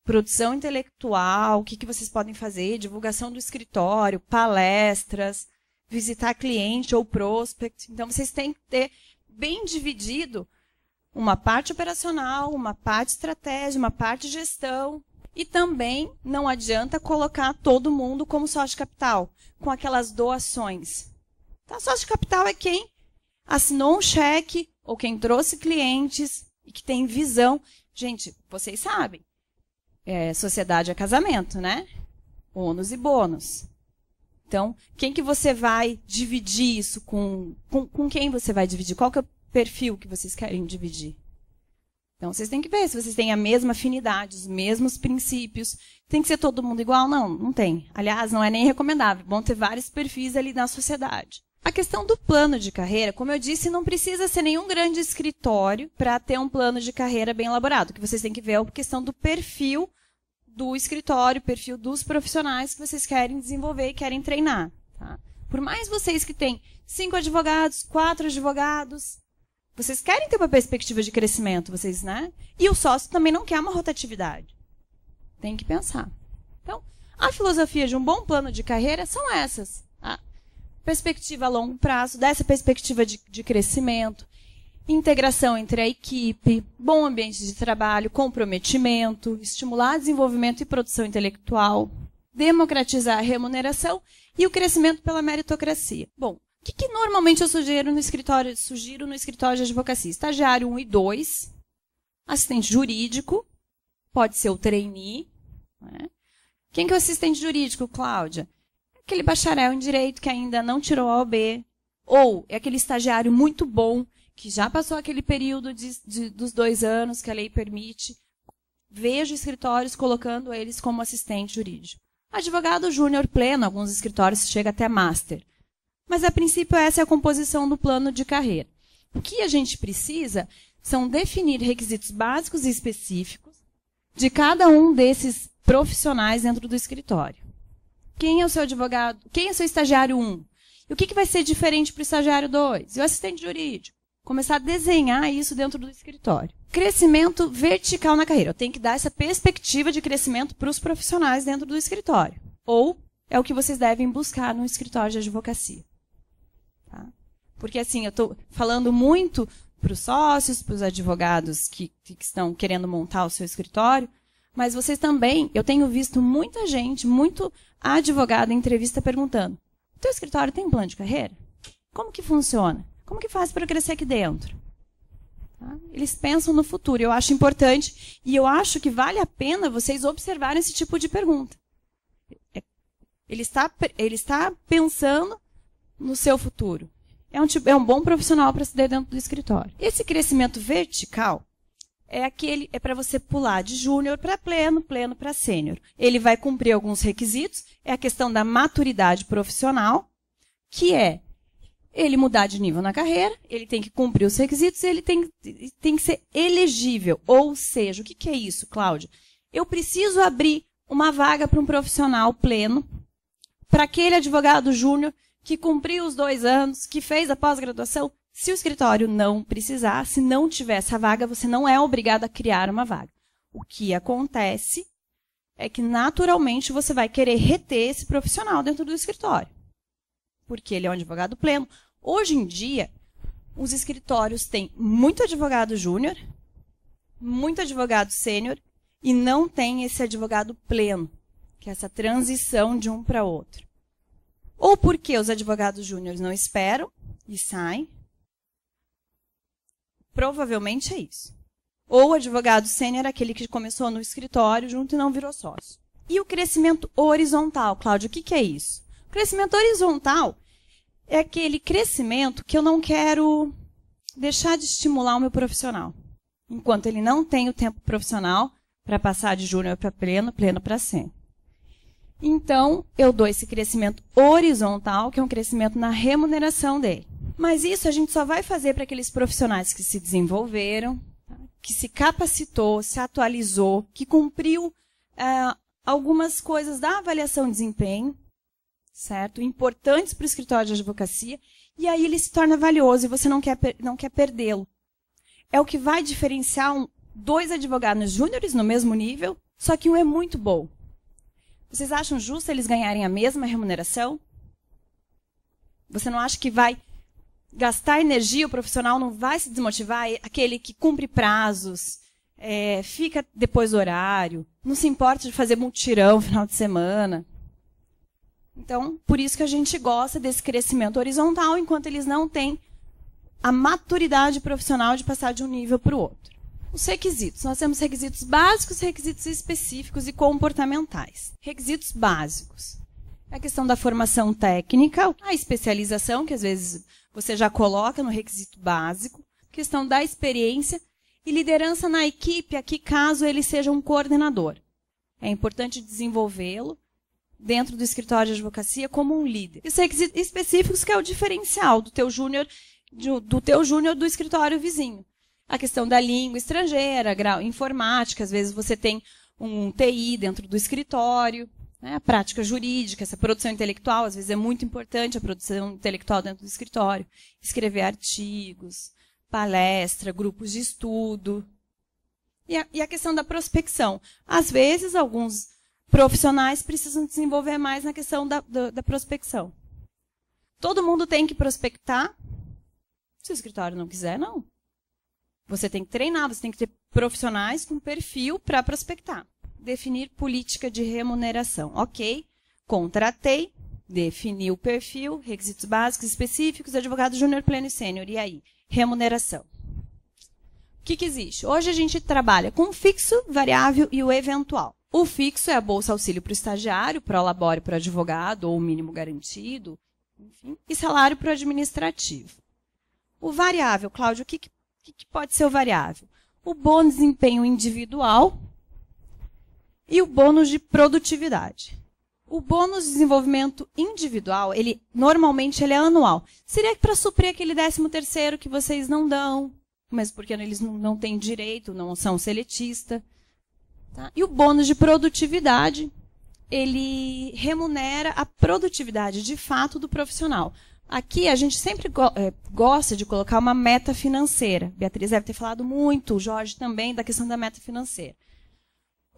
produção intelectual, o que, que vocês podem fazer, divulgação do escritório, palestras, visitar cliente ou prospect. Então, vocês têm que ter bem dividido uma parte operacional, uma parte estratégia, uma parte gestão. E também não adianta colocar todo mundo como sócio capital, com aquelas doações. Tá? Sócio capital é quem assinou um cheque ou quem trouxe clientes e que tem visão. Gente, vocês sabem, é, sociedade é casamento, né? Ônus e bônus. Então, quem que você vai dividir isso com, com, com quem você vai dividir? Qual que é o perfil que vocês querem dividir? Então, vocês têm que ver se vocês têm a mesma afinidade, os mesmos princípios. Tem que ser todo mundo igual? Não, não tem. Aliás, não é nem recomendável. Bom ter vários perfis ali na sociedade. A questão do plano de carreira, como eu disse, não precisa ser nenhum grande escritório para ter um plano de carreira bem elaborado. O que vocês têm que ver é a questão do perfil do escritório, perfil dos profissionais que vocês querem desenvolver e querem treinar. Tá? Por mais vocês que têm cinco advogados, quatro advogados, vocês querem ter uma perspectiva de crescimento, vocês, né? E o sócio também não quer uma rotatividade. Tem que pensar. Então, a filosofia de um bom plano de carreira são essas perspectiva a longo prazo, dessa perspectiva de, de crescimento, integração entre a equipe, bom ambiente de trabalho, comprometimento, estimular desenvolvimento e produção intelectual, democratizar a remuneração e o crescimento pela meritocracia. Bom, o que, que, normalmente eu sugiro no escritório, sugiro no escritório de advocacia? Estagiário 1 e 2, assistente jurídico, pode ser o trainee. Né? Quem que é o assistente jurídico, Cláudia? aquele bacharel em direito que ainda não tirou a OB, ou é aquele estagiário muito bom que já passou aquele período de, de, dos dois anos que a lei permite, vejo escritórios colocando eles como assistente jurídico. Advogado júnior pleno, alguns escritórios chega até master. Mas a princípio essa é a composição do plano de carreira. O que a gente precisa são definir requisitos básicos e específicos de cada um desses profissionais dentro do escritório. Quem é o seu advogado? Quem é o seu estagiário 1? Um? E o que, que vai ser diferente para o estagiário 2? E o assistente jurídico? Começar a desenhar isso dentro do escritório. Crescimento vertical na carreira. Eu tenho que dar essa perspectiva de crescimento para os profissionais dentro do escritório. Ou é o que vocês devem buscar no escritório de advocacia. Tá? Porque assim, eu estou falando muito para os sócios, para os advogados que, que estão querendo montar o seu escritório, mas vocês também, eu tenho visto muita gente, muito a advogada em entrevista perguntando: "Teu escritório tem plano de carreira? Como que funciona? Como que faz para crescer aqui dentro?" Tá? Eles pensam no futuro. Eu acho importante e eu acho que vale a pena vocês observarem esse tipo de pergunta. É, ele está, ele está pensando no seu futuro. É um, tipo, é um bom profissional para se dar dentro do escritório. Esse crescimento vertical é aquele é para você pular de júnior para pleno, pleno para sênior. Ele vai cumprir alguns requisitos, é a questão da maturidade profissional, que é ele mudar de nível na carreira, ele tem que cumprir os requisitos, ele tem, tem que ser elegível. Ou seja, o que, que é isso, Cláudia? Eu preciso abrir uma vaga para um profissional pleno, para aquele advogado júnior que cumpriu os dois anos, que fez a pós-graduação, se o escritório não precisar, se não tiver essa vaga, você não é obrigado a criar uma vaga. O que acontece é que naturalmente você vai querer reter esse profissional dentro do escritório. Porque ele é um advogado pleno. Hoje em dia, os escritórios têm muito advogado júnior, muito advogado sênior e não tem esse advogado pleno, que é essa transição de um para outro. Ou porque os advogados júniores não esperam e saem, Provavelmente é isso. Ou o advogado sênior, aquele que começou no escritório junto e não virou sócio. E o crescimento horizontal, Cláudio, o que, que é isso? O crescimento horizontal é aquele crescimento que eu não quero deixar de estimular o meu profissional. Enquanto ele não tem o tempo profissional para passar de júnior para pleno, pleno para sênior. Então, eu dou esse crescimento horizontal, que é um crescimento na remuneração dele. Mas isso a gente só vai fazer para aqueles profissionais que se desenvolveram, tá? que se capacitou, se atualizou, que cumpriu é, algumas coisas da avaliação de desempenho, certo? Importantes para o escritório de advocacia, e aí ele se torna valioso e você não quer, não quer perdê-lo. É o que vai diferenciar um, dois advogados júniores no mesmo nível, só que um é muito bom. Vocês acham justo eles ganharem a mesma remuneração? Você não acha que vai gastar energia, o profissional não vai se desmotivar, aquele que cumpre prazos, é, fica depois do horário, não se importa de fazer multirão no final de semana. Então, por isso que a gente gosta desse crescimento horizontal, enquanto eles não têm a maturidade profissional de passar de um nível para o outro. Os requisitos. Nós temos requisitos básicos, requisitos específicos e comportamentais. Requisitos básicos. A questão da formação técnica, a especialização, que às vezes você já coloca no requisito básico, questão da experiência e liderança na equipe, aqui caso ele seja um coordenador. É importante desenvolvê-lo dentro do escritório de advocacia como um líder. Isso é específicos que é o diferencial do teu júnior do teu júnior do escritório vizinho. A questão da língua estrangeira, grau informática, às vezes você tem um TI dentro do escritório. Né? A prática jurídica, essa produção intelectual, às vezes é muito importante a produção intelectual dentro do escritório. Escrever artigos, palestra, grupos de estudo. E a, e a questão da prospecção. Às vezes, alguns profissionais precisam desenvolver mais na questão da, da, da prospecção. Todo mundo tem que prospectar. Se o escritório não quiser, não. Você tem que treinar, você tem que ter profissionais com perfil para prospectar definir política de remuneração. Ok, contratei, defini o perfil, requisitos básicos específicos, advogado júnior, pleno e sênior. E aí? Remuneração. O que, que existe? Hoje a gente trabalha com o fixo, variável e o eventual. O fixo é a bolsa auxílio para o estagiário, para o labore para o advogado, ou o mínimo garantido, enfim, e salário para o administrativo. O variável, Cláudio, o que, que, que pode ser o variável? O bom desempenho individual, e o bônus de produtividade. O bônus de desenvolvimento individual, ele normalmente ele é anual. Seria para suprir aquele 13 terceiro que vocês não dão, mas porque eles não, não têm direito, não são seletista. Tá? E o bônus de produtividade, ele remunera a produtividade de fato do profissional. Aqui a gente sempre go é, gosta de colocar uma meta financeira. Beatriz deve ter falado muito, o Jorge também, da questão da meta financeira.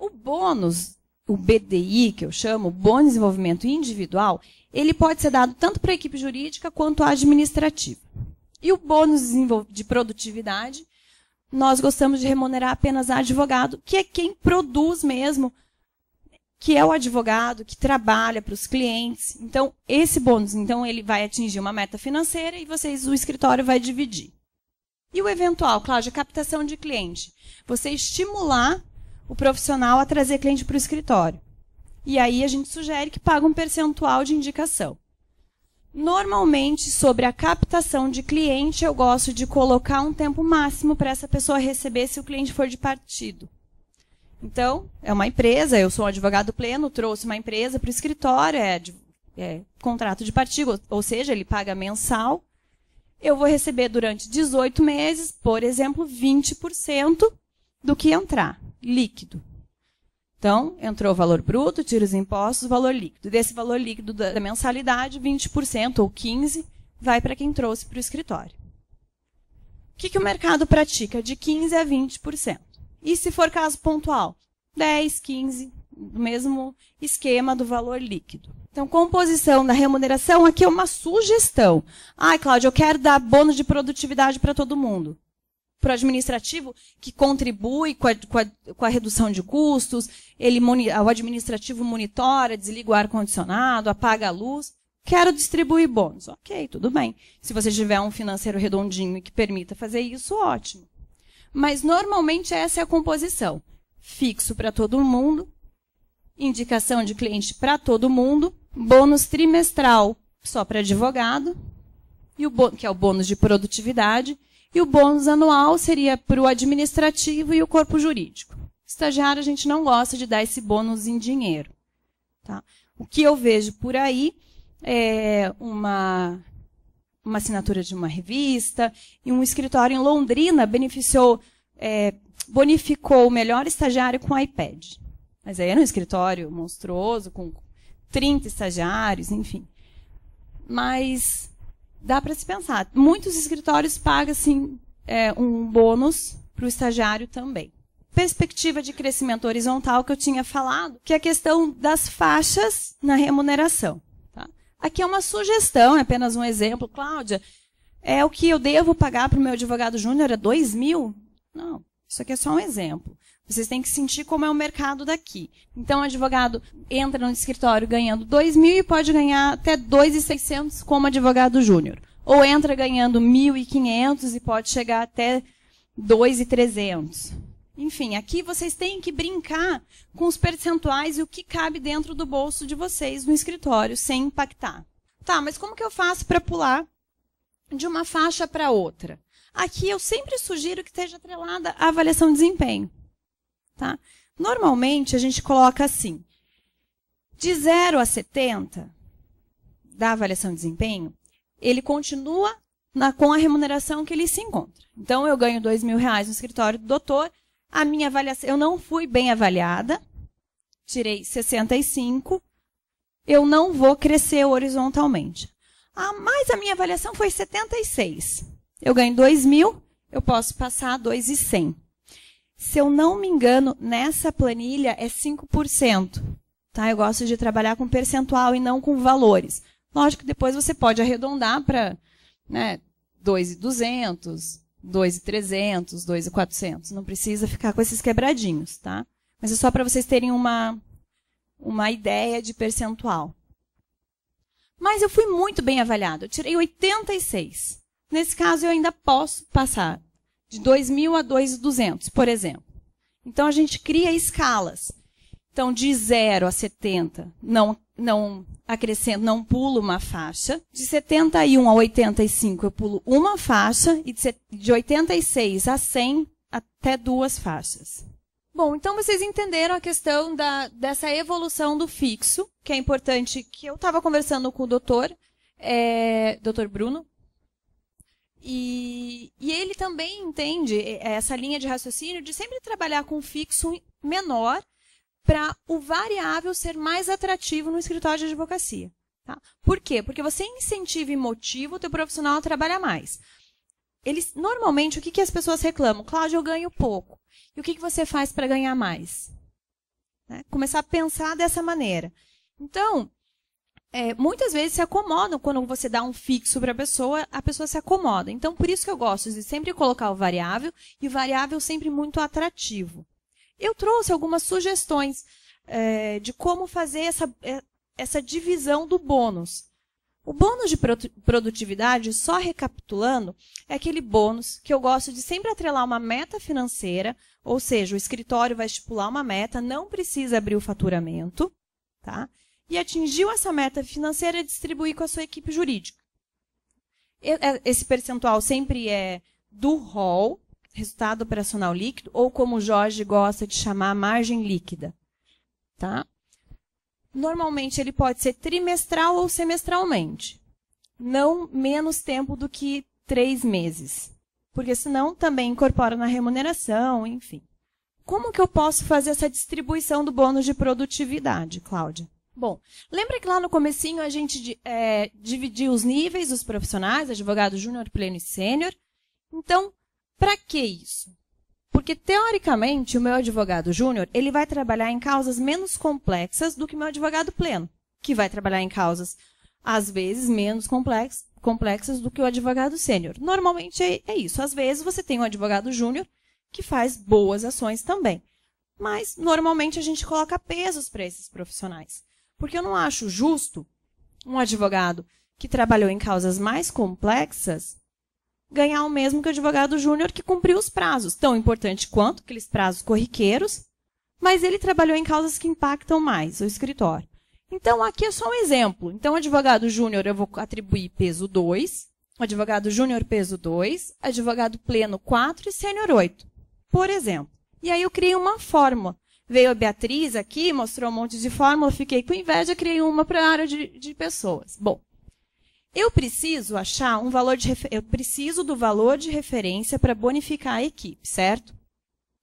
O bônus, o BDI, que eu chamo, Bônus de Desenvolvimento Individual, ele pode ser dado tanto para a equipe jurídica quanto a administrativa. E o bônus de produtividade, nós gostamos de remunerar apenas a advogado, que é quem produz mesmo, que é o advogado que trabalha para os clientes. Então, esse bônus, então ele vai atingir uma meta financeira e vocês o escritório vai dividir. E o eventual, Cláudia, captação de cliente. Você estimular o profissional a trazer cliente para o escritório. E aí a gente sugere que pague um percentual de indicação. Normalmente, sobre a captação de cliente, eu gosto de colocar um tempo máximo para essa pessoa receber se o cliente for de partido. Então, é uma empresa, eu sou um advogado pleno, trouxe uma empresa para o escritório, é, é, contrato de partido, ou seja, ele paga mensal. Eu vou receber durante 18 meses, por exemplo, 20% do que entrar líquido. Então, entrou o valor bruto, tira os impostos, valor líquido. Desse valor líquido da mensalidade, 20% ou 15% vai para quem trouxe para o escritório. O que, que, o mercado pratica? De 15% a 20%. E se for caso pontual? 10, 15, do mesmo esquema do valor líquido. Então, composição da remuneração, aqui é uma sugestão. Ai, Cláudia, eu quero dar bônus de produtividade para todo mundo para o administrativo que contribui com a, com, a, com a, redução de custos, ele, o administrativo monitora, desliga o ar-condicionado, apaga a luz. Quero distribuir bônus. Ok, tudo bem. Se você tiver um financeiro redondinho que permita fazer isso, ótimo. Mas normalmente essa é a composição. Fixo para todo mundo, indicação de cliente para todo mundo, bônus trimestral só para advogado, e o bônus, que é o bônus de produtividade, e o bônus anual seria para o administrativo e o corpo jurídico. Estagiário, a gente não gosta de dar esse bônus em dinheiro. Tá? O que eu vejo por aí é uma, uma assinatura de uma revista, e um escritório em Londrina beneficiou, é, bonificou o melhor estagiário com iPad. Mas aí era um escritório monstruoso, com 30 estagiários, enfim. Mas dá para se pensar. Muitos escritórios pagam assim, é, um bônus para o estagiário também. Perspectiva de crescimento horizontal que eu tinha falado, que é a questão das faixas na remuneração. Tá? Aqui é uma sugestão, é apenas um exemplo, Cláudia. É o que eu devo pagar para o meu advogado júnior é 2 mil? Não, isso aqui é só um exemplo. Vocês têm que sentir como é o mercado daqui. Então, o advogado entra no escritório ganhando 2 mil e pode ganhar até 2.600 como advogado júnior. Ou entra ganhando 1.500 e pode chegar até 2.300. Enfim, aqui vocês têm que brincar com os percentuais e o que cabe dentro do bolso de vocês no escritório, sem impactar. Tá, mas como que eu faço para pular de uma faixa para outra? Aqui eu sempre sugiro que esteja atrelada a avaliação de desempenho. Tá? Normalmente a gente coloca assim: de 0 a 70 da avaliação de desempenho, ele continua na, com a remuneração que ele se encontra. Então eu ganho dois mil reais no escritório do doutor, a minha avaliação, eu não fui bem avaliada, tirei 65, eu não vou crescer horizontalmente. Ah, mas a minha avaliação foi 76. Eu ganho 2 mil, eu posso passar a 2,100 se eu não me engano, nessa planilha é 5%. Tá? Eu gosto de trabalhar com percentual e não com valores. Lógico que depois você pode arredondar para né, 2,200, 2,300, 2,400. Não precisa ficar com esses quebradinhos, tá? Mas é só para vocês terem uma, uma ideia de percentual. Mas eu fui muito bem avaliado. Eu tirei 86. Nesse caso, eu ainda posso passar de 2.000 a 2.200, por exemplo. Então, a gente cria escalas. Então, de 0 a 70, não, não acrescento, não pulo uma faixa. De 71 a 85, eu pulo uma faixa. E de 86 a 100, até duas faixas. Bom, então vocês entenderam a questão da, dessa evolução do fixo, que é importante, que eu estava conversando com o doutor, é, doutor Bruno, e, e, ele também entende essa linha de raciocínio de sempre trabalhar com fixo menor para o variável ser mais atrativo no escritório de advocacia. Tá? Por quê? Porque você incentiva e motiva o teu profissional a trabalhar mais. Eles, normalmente, o que, que as pessoas reclamam? Cláudio, eu ganho pouco. E o que, que você faz para ganhar mais? Né? Começar a pensar dessa maneira. Então, é, muitas vezes se acomodam quando você dá um fixo para a pessoa, a pessoa se acomoda. Então, por isso que eu gosto de sempre colocar o variável e o variável sempre muito atrativo. Eu trouxe algumas sugestões é, de como fazer essa, é, essa divisão do bônus. O bônus de produtividade, só recapitulando, é aquele bônus que eu gosto de sempre atrelar uma meta financeira, ou seja, o escritório vai estipular uma meta, não precisa abrir o faturamento, tá? e atingiu essa meta financeira e distribuir com a sua equipe jurídica. É, esse percentual sempre é do ROL, resultado operacional líquido, ou como o Jorge gosta de chamar, margem líquida. Tá? Normalmente ele pode ser trimestral ou semestralmente. Não menos tempo do que três meses. Porque senão também incorpora na remuneração, enfim. Como que eu posso fazer essa distribuição do bônus de produtividade, Cláudia? Bom, lembra que lá no comecinho a gente é, dividiu os níveis dos profissionais, advogado júnior, pleno e sênior. Então, para que isso? Porque, teoricamente, o meu advogado júnior ele vai trabalhar em causas menos complexas do que o meu advogado pleno, que vai trabalhar em causas, às vezes, menos complexas, complexas do que o advogado sênior. Normalmente é, é isso. Às vezes você tem um advogado júnior que faz boas ações também. Mas, normalmente, a gente coloca pesos para esses profissionais. Porque eu não acho justo um advogado que trabalhou em causas mais complexas ganhar o mesmo que o advogado júnior que cumpriu os prazos, tão importante quanto aqueles prazos corriqueiros, mas ele trabalhou em causas que impactam mais o escritório. Então, aqui é só um exemplo. Então, advogado júnior eu vou atribuir peso 2, advogado júnior peso 2, advogado pleno 4 e sênior 8, por exemplo. E aí eu criei uma fórmula Veio a Beatriz aqui, mostrou um monte de fórmula, fiquei com inveja, criei uma para a área de, de pessoas. Bom, eu preciso achar um valor de eu preciso do valor de referência para bonificar a equipe, certo?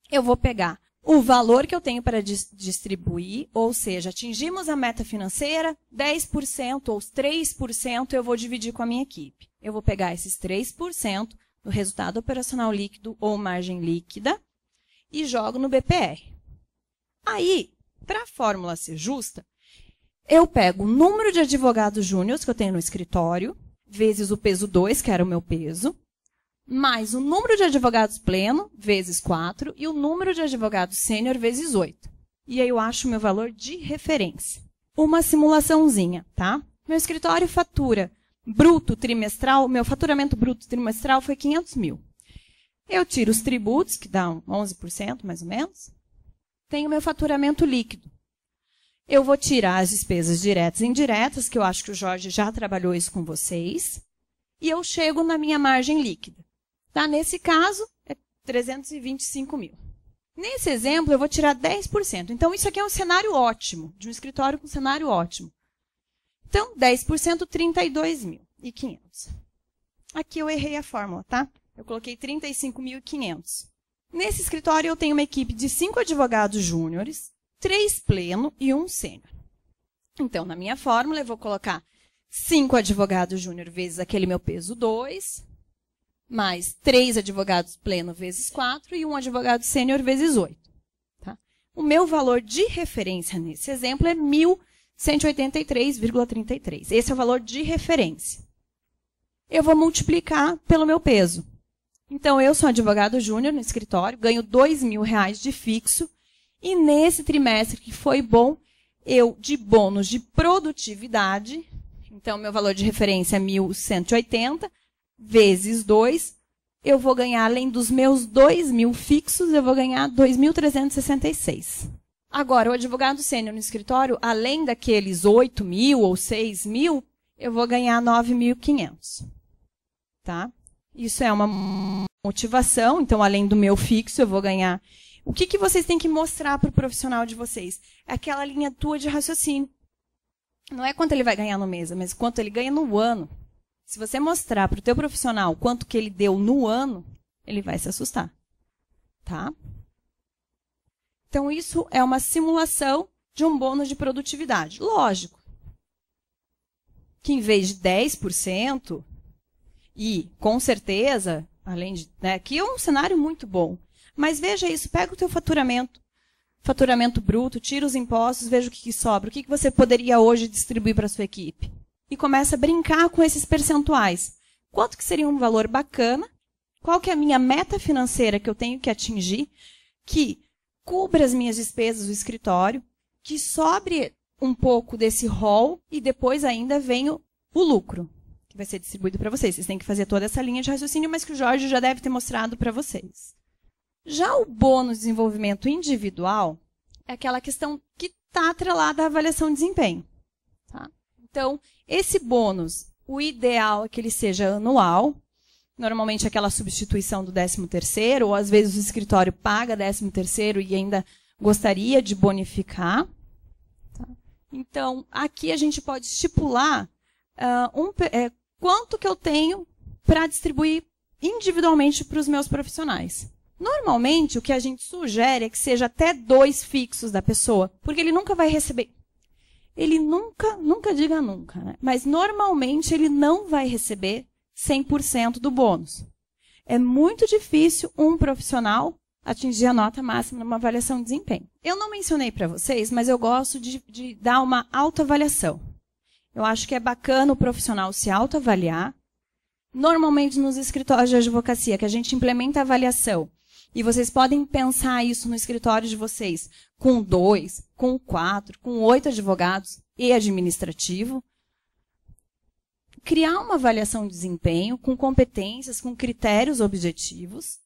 Eu vou pegar o valor que eu tenho para dis distribuir, ou seja, atingimos a meta financeira, 10% ou 3% eu vou dividir com a minha equipe. Eu vou pegar esses 3% do resultado operacional líquido ou margem líquida e jogo no BPR. Aí, para a fórmula ser justa, eu pego o número de advogados júniores que eu tenho no escritório, vezes o peso 2, que era o meu peso, mais o número de advogados pleno, vezes 4, e o número de advogados sênior, vezes 8. E aí eu acho o meu valor de referência. Uma simulaçãozinha, tá? Meu escritório fatura bruto trimestral, meu faturamento bruto trimestral foi 500 mil. Eu tiro os tributos, que dá 11% mais ou menos, tenho meu faturamento líquido. Eu vou tirar as despesas diretas e indiretas, que eu acho que o Jorge já trabalhou isso com vocês, e eu chego na minha margem líquida. Tá? Nesse caso, é 325 mil. Nesse exemplo, eu vou tirar 10%. Então, isso aqui é um cenário ótimo, de um escritório com um cenário ótimo. Então, 10%, 32.500. Aqui eu errei a fórmula, tá? Eu coloquei 35.500. Nesse escritório eu tenho uma equipe de cinco advogados júniores, três pleno e um sênior. Então, na minha fórmula, eu vou colocar cinco advogados júnior vezes aquele meu peso 2, mais três advogados pleno vezes 4 e um advogado sênior vezes 8. Tá? O meu valor de referência nesse exemplo é 1.183,33. Esse é o valor de referência. Eu vou multiplicar pelo meu peso. Então, eu sou advogado júnior no escritório, ganho dois mil reais de fixo, e nesse trimestre que foi bom, eu, de bônus de produtividade, então meu valor de referência é 1.180, vezes 2, eu vou ganhar, além dos meus 2.000 fixos, eu vou ganhar 2.366. Agora, o advogado sênior no escritório, além daqueles 8 mil ou 6 mil, eu vou ganhar 9.500. Tá? Isso é uma motivação, então além do meu fixo eu vou ganhar. O que, que vocês têm que mostrar para o profissional de vocês? É aquela linha tua de raciocínio. Não é quanto ele vai ganhar no mês, é mas quanto ele ganha no ano. Se você mostrar para o teu profissional quanto que ele deu no ano, ele vai se assustar. Tá? Então, isso é uma simulação de um bônus de produtividade. Lógico que em vez de 10%, e, com certeza, além de, né, que é um cenário muito bom. Mas veja isso, pega o teu faturamento, faturamento bruto, tira os impostos, veja o que, que sobra, o que, que você poderia hoje distribuir para a sua equipe. E começa a brincar com esses percentuais. Quanto que seria um valor bacana? Qual que é a minha meta financeira que eu tenho que atingir? Que cubra as minhas despesas do escritório, que sobre um pouco desse rol e depois ainda venho o lucro que vai ser distribuído para vocês. Vocês têm que fazer toda essa linha de raciocínio, mas que o Jorge já deve ter mostrado para vocês. Já o bônus de desenvolvimento individual é aquela questão que está atrelada à avaliação de desempenho. Tá? Então, esse bônus, o ideal é que ele seja anual, normalmente aquela substituição do 13º, ou às vezes o escritório paga 13º e ainda gostaria de bonificar. Tá? Então, aqui a gente pode estipular uh, um, é, quanto que eu tenho para distribuir individualmente para os meus profissionais. Normalmente, o que a gente sugere é que seja até dois fixos da pessoa, porque ele nunca vai receber. Ele nunca, nunca diga nunca, né? mas normalmente ele não vai receber 100% do bônus. É muito difícil um profissional atingir a nota máxima numa avaliação de desempenho. Eu não mencionei para vocês, mas eu gosto de, de dar uma autoavaliação. Eu acho que é bacana o profissional se autoavaliar. Normalmente nos escritórios de advocacia, que a gente implementa a avaliação, e vocês podem pensar isso no escritório de vocês, com dois, com quatro, com oito advogados e administrativo. Criar uma avaliação de desempenho com competências, com critérios objetivos.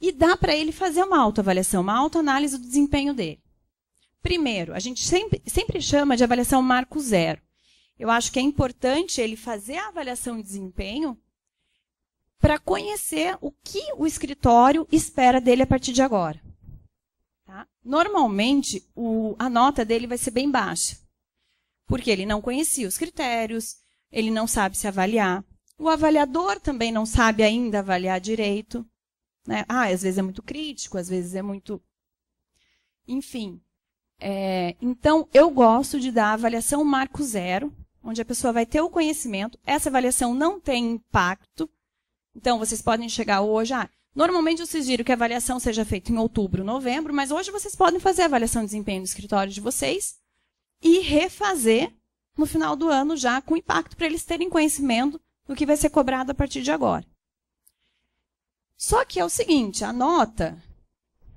E dá para ele fazer uma autoavaliação, uma autoanálise do desempenho dele. Primeiro, a gente sempre, sempre chama de avaliação marco zero. Eu acho que é importante ele fazer a avaliação de desempenho para conhecer o que o escritório espera dele a partir de agora. Tá? Normalmente, o, a nota dele vai ser bem baixa, porque ele não conhecia os critérios, ele não sabe se avaliar. O avaliador também não sabe ainda avaliar direito. Né? Ah, às vezes é muito crítico, às vezes é muito. Enfim. É, então, eu gosto de dar a avaliação marco zero, onde a pessoa vai ter o conhecimento, essa avaliação não tem impacto. Então, vocês podem chegar hoje, ah, normalmente eu sugiro que a avaliação seja feita em outubro, novembro, mas hoje vocês podem fazer a avaliação de desempenho no escritório de vocês e refazer no final do ano já com impacto para eles terem conhecimento do que vai ser cobrado a partir de agora. Só que é o seguinte, a nota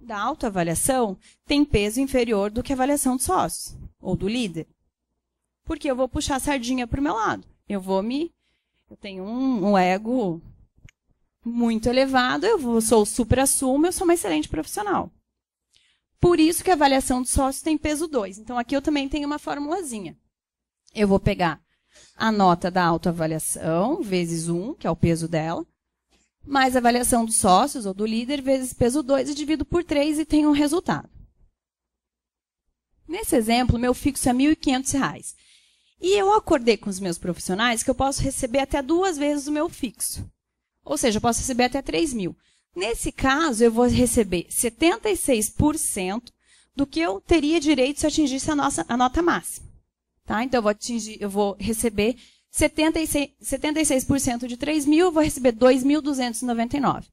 da autoavaliação tem peso inferior do que a avaliação do sócios ou do líder porque eu vou puxar a sardinha o meu lado. Eu vou me. Eu tenho um, um ego muito elevado, eu vou, sou super assumo, eu sou uma excelente profissional. Por isso que a avaliação do sócio tem peso 2. Então aqui eu também tenho uma formulazinha. Eu vou pegar a nota da autoavaliação vezes 1, um, que é o peso dela, mais a avaliação dos sócios ou do líder vezes peso 2 e divido por 3 e tenho um resultado. Nesse exemplo, meu fixo é R$ 1.500. E eu acordei com os meus profissionais que eu posso receber até duas vezes o meu fixo. Ou seja, eu posso receber até 3 mil. Nesse caso, eu vou receber 76% do que eu teria direito se eu atingisse a, nossa, a nota máxima. Tá? Então, eu vou, atingir, eu vou receber 76%, 76 de 3 mil, eu vou receber 2.299.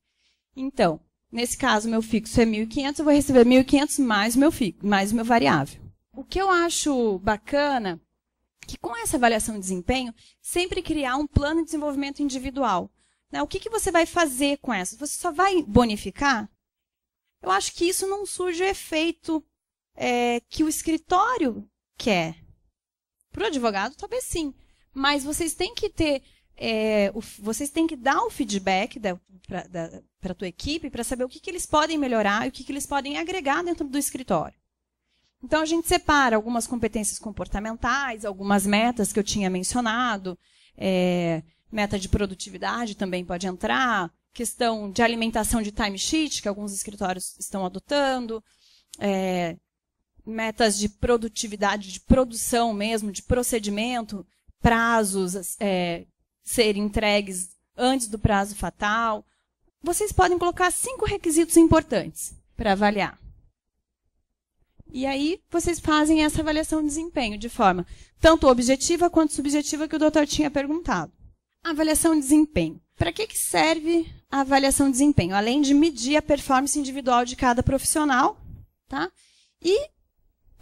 Então, nesse caso, meu fixo é 1.500, eu vou receber 1.500 mais o meu, fixo, mais o meu variável. O que eu acho bacana que com essa avaliação de desempenho, sempre criar um plano de desenvolvimento individual. Né? O que, que você vai fazer com essa? Você só vai bonificar? Eu acho que isso não surge o efeito é, que o escritório quer. Para o advogado, talvez sim. Mas vocês têm que ter, é, o, vocês têm que dar o feedback para a tua equipe para saber o que, que eles podem melhorar e o que, que eles podem agregar dentro do escritório. Então a gente separa algumas competências comportamentais, algumas metas que eu tinha mencionado, é, meta de produtividade também pode entrar, questão de alimentação de timesheet, que alguns escritórios estão adotando, é, metas de produtividade, de produção mesmo, de procedimento, prazos é, serem entregues antes do prazo fatal. Vocês podem colocar cinco requisitos importantes para avaliar. E aí vocês fazem essa avaliação de desempenho de forma tanto objetiva quanto subjetiva que o doutor tinha perguntado. Avaliação de desempenho. Para que, que serve a avaliação de desempenho? Além de medir a performance individual de cada profissional, tá? E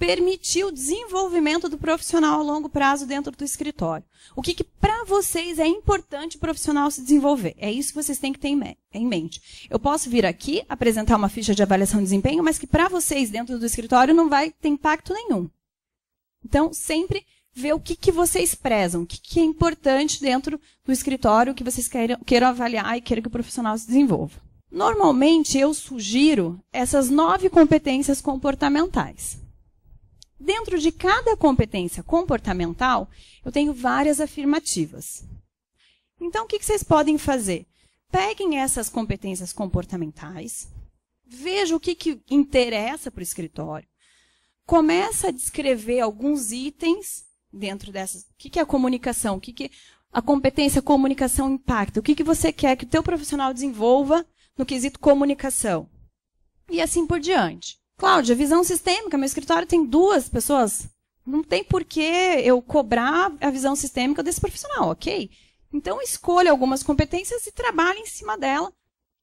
permitir o desenvolvimento do profissional a longo prazo dentro do escritório. O que, que para vocês é importante o profissional se desenvolver? É isso que vocês têm que ter em mente. Eu posso vir aqui apresentar uma ficha de avaliação de desempenho, mas que para vocês dentro do escritório não vai ter impacto nenhum. Então, sempre ver o que, que vocês prezam, o que, que é importante dentro do escritório que vocês queiram, queiram avaliar e queiram que o profissional se desenvolva. Normalmente, eu sugiro essas nove competências comportamentais. Dentro de cada competência comportamental, eu tenho várias afirmativas. Então, o que vocês podem fazer? Peguem essas competências comportamentais, veja o que, que interessa para o escritório, começa a descrever alguns itens dentro dessas. O que, que é a comunicação? O que, que a competência comunicação impacta? O que, que você quer que o teu profissional desenvolva no quesito comunicação? E assim por diante. Cláudia, visão sistêmica, meu escritório tem duas pessoas. Não tem por que eu cobrar a visão sistêmica desse profissional, ok? Então escolha algumas competências e trabalhe em cima dela.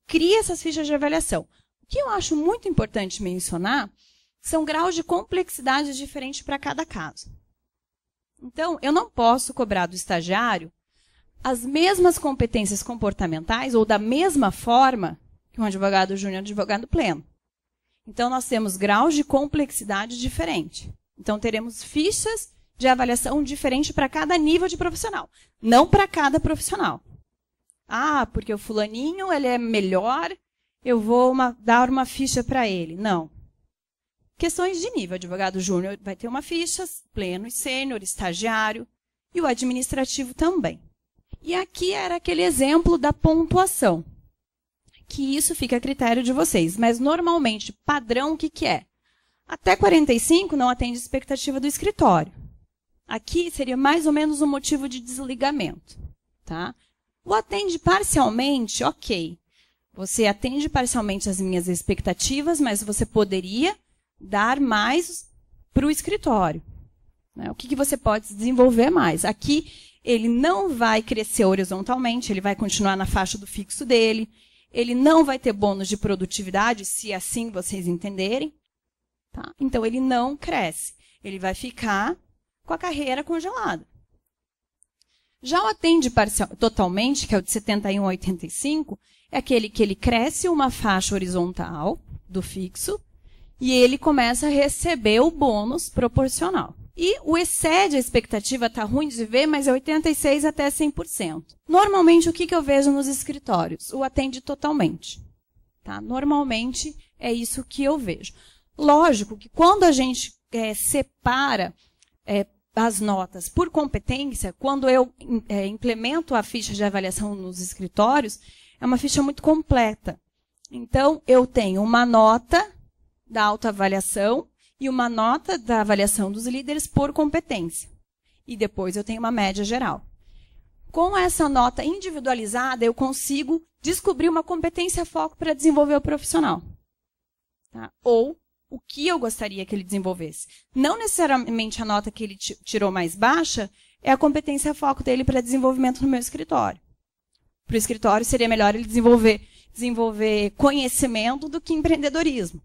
Crie essas fichas de avaliação. O que eu acho muito importante mencionar são graus de complexidade diferentes para cada caso. Então, eu não posso cobrar do estagiário as mesmas competências comportamentais ou da mesma forma que um advogado júnior e um advogado pleno. Então, nós temos graus de complexidade diferente. Então, teremos fichas de avaliação diferente para cada nível de profissional, não para cada profissional. Ah, porque o fulaninho ele é melhor, eu vou uma, dar uma ficha para ele. Não. Questões de nível. Advogado júnior vai ter uma ficha, pleno e sênior, estagiário, e o administrativo também. E aqui era aquele exemplo da pontuação que isso fica a critério de vocês. Mas normalmente, padrão, o que, que é? Até 45 não atende expectativa do escritório. Aqui seria mais ou menos um motivo de desligamento. Tá? O atende parcialmente, ok. Você atende parcialmente as minhas expectativas, mas você poderia dar mais para o escritório. Né? O que, que você pode desenvolver mais? Aqui ele não vai crescer horizontalmente, ele vai continuar na faixa do fixo dele, ele não vai ter bônus de produtividade, se assim vocês entenderem. Tá? Então, ele não cresce. Ele vai ficar com a carreira congelada. Já o atende parcial, totalmente, que é o de 71 a 85, é aquele que ele cresce uma faixa horizontal do fixo e ele começa a receber o bônus proporcional. E o excede a expectativa, está ruim de ver, mas é 86 até 100%. Normalmente, o que, que eu vejo nos escritórios? O atende totalmente. Tá? Normalmente, é isso que eu vejo. Lógico que quando a gente é, separa é, as notas por competência, quando eu é, implemento a ficha de avaliação nos escritórios, é uma ficha muito completa. Então, eu tenho uma nota da autoavaliação, e uma nota da avaliação dos líderes por competência. E depois eu tenho uma média geral. Com essa nota individualizada, eu consigo descobrir uma competência foco para desenvolver o profissional. Tá? Ou o que eu gostaria que ele desenvolvesse. Não necessariamente a nota que ele tirou mais baixa é a competência foco dele para desenvolvimento no meu escritório. Para o escritório seria melhor ele desenvolver, desenvolver conhecimento do que empreendedorismo.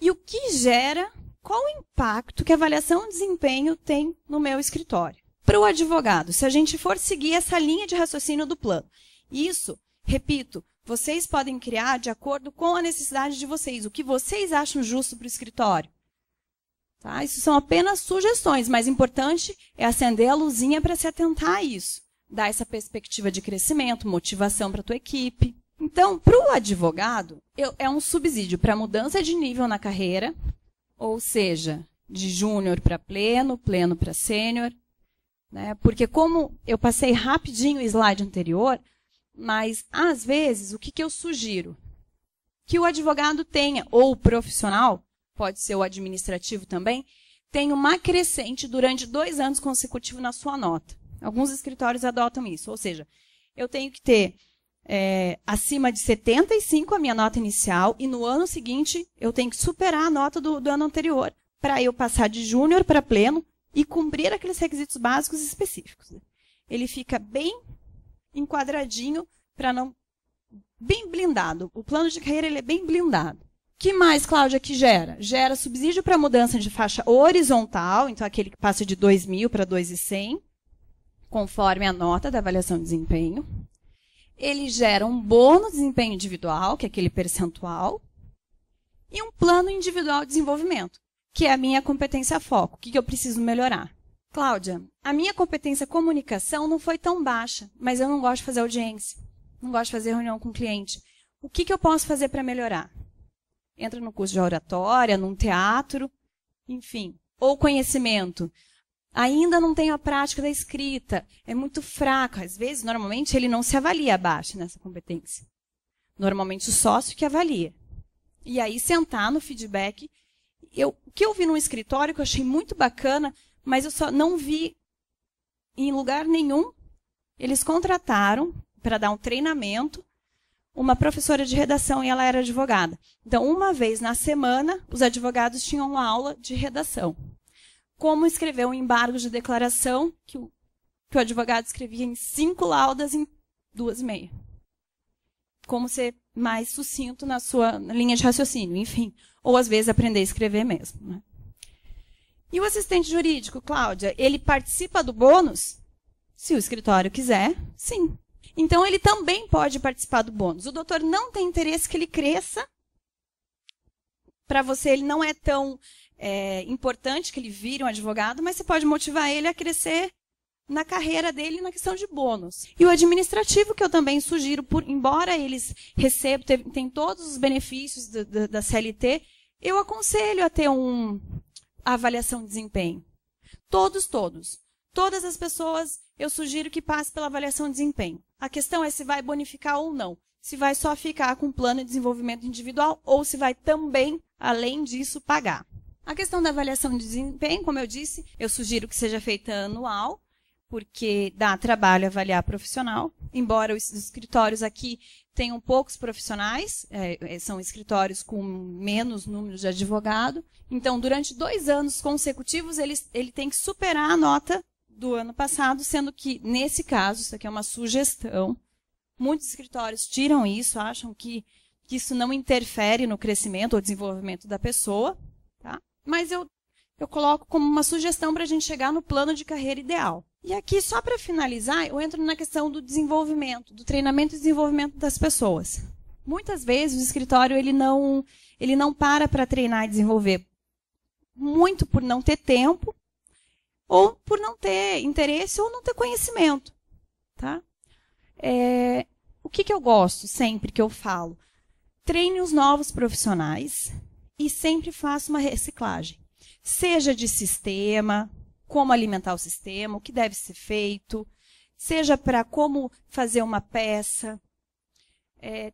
E o que gera qual o impacto que a avaliação de desempenho tem no meu escritório? Para o advogado, se a gente for seguir essa linha de raciocínio do plano, isso, repito, vocês podem criar de acordo com a necessidade de vocês, o que vocês acham justo para o escritório. Tá? Isso são apenas sugestões, mas importante é acender a luzinha para se atentar a isso. Dar essa perspectiva de crescimento, motivação para a tua equipe. Então, para o advogado, eu, é um subsídio para mudança de nível na carreira, ou seja, de júnior para pleno, pleno para sênior, né? Porque como eu passei rapidinho o slide anterior, mas às vezes o que, que eu sugiro? Que o advogado tenha, ou o profissional, pode ser o administrativo também, tenha uma crescente durante dois anos consecutivos na sua nota. Alguns escritórios adotam isso, ou seja, eu tenho que ter é, acima de 75 a minha nota inicial e no ano seguinte eu tenho que superar a nota do, do ano anterior para eu passar de júnior para pleno e cumprir aqueles requisitos básicos específicos. Né? Ele fica bem enquadradinho para não bem blindado. O plano de carreira ele é bem blindado. Que mais, Cláudia, que gera? Gera subsídio para mudança de faixa horizontal, então aquele que passa de 2.000 para 2.100, conforme a nota da avaliação de desempenho ele gera um bônus de desempenho individual, que é aquele percentual, e um plano individual de desenvolvimento, que é a minha competência foco, o que eu preciso melhorar. Cláudia, a minha competência comunicação não foi tão baixa, mas eu não gosto de fazer audiência, não gosto de fazer reunião com o cliente. O que, que eu posso fazer para melhorar? Entra no curso de oratória, num teatro, enfim. Ou conhecimento ainda não tem a prática da escrita, é muito fraca. Às vezes, normalmente, ele não se avalia abaixo nessa competência. Normalmente, o sócio que avalia. E aí, sentar no feedback. Eu, o que eu vi num escritório que eu achei muito bacana, mas eu só não vi em lugar nenhum. Eles contrataram para dar um treinamento uma professora de redação e ela era advogada. Então, uma vez na semana, os advogados tinham uma aula de redação como escrever um embargo de declaração que o, que o advogado escrevia em cinco laudas em duas e meia. Como ser mais sucinto na sua linha de raciocínio, enfim. Ou às vezes aprender a escrever mesmo. Né? E o assistente jurídico, Cláudia, ele participa do bônus? Se o escritório quiser, sim. Então ele também pode participar do bônus. O doutor não tem interesse que ele cresça. Para você, ele não é tão é importante que ele vire um advogado, mas você pode motivar ele a crescer na carreira dele na questão de bônus. E o administrativo, que eu também sugiro, por, embora eles recebam, tem, tem todos os benefícios do, do, da CLT, eu aconselho a ter um avaliação de desempenho. Todos, todos. Todas as pessoas, eu sugiro que passe pela avaliação de desempenho. A questão é se vai bonificar ou não. Se vai só ficar com plano de desenvolvimento individual ou se vai também, além disso, pagar. A questão da avaliação de desempenho, como eu disse, eu sugiro que seja feita anual, porque dá trabalho avaliar profissional, embora os escritórios aqui tenham poucos profissionais, é, é são escritórios com menos número de advogado. Então, durante dois anos consecutivos, ele, ele tem que superar a nota do ano passado, sendo que, nesse caso, isso aqui é uma sugestão. Muitos escritórios tiram isso, acham que, que isso não interfere no crescimento ou desenvolvimento da pessoa. Tá? mas eu, eu coloco como uma sugestão para a gente chegar no plano de carreira ideal. E aqui, só para finalizar, eu entro na questão do desenvolvimento, do treinamento e desenvolvimento das pessoas. Muitas vezes o escritório ele não, ele não para para treinar e desenvolver. Muito por não ter tempo, ou por não ter interesse, ou não ter conhecimento. Tá? É, o que, que eu gosto sempre que eu falo? Treine os novos profissionais, e sempre faça uma reciclagem. Seja de sistema, como alimentar o sistema, o que deve ser feito, seja para como fazer uma peça. É,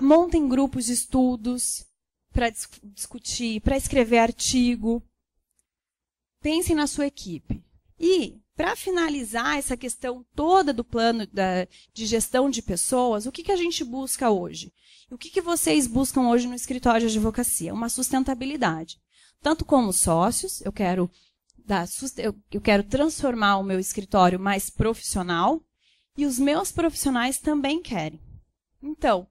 montem grupos de estudos para dis discutir, para escrever artigo. Pensem na sua equipe. E, para finalizar essa questão toda do plano da, de gestão de pessoas, o que, que a gente busca hoje? O que, que vocês buscam hoje no escritório de advocacia? Uma sustentabilidade. Tanto como sócios, eu quero, dar, eu quero transformar o meu escritório mais profissional, e os meus profissionais também querem. Então,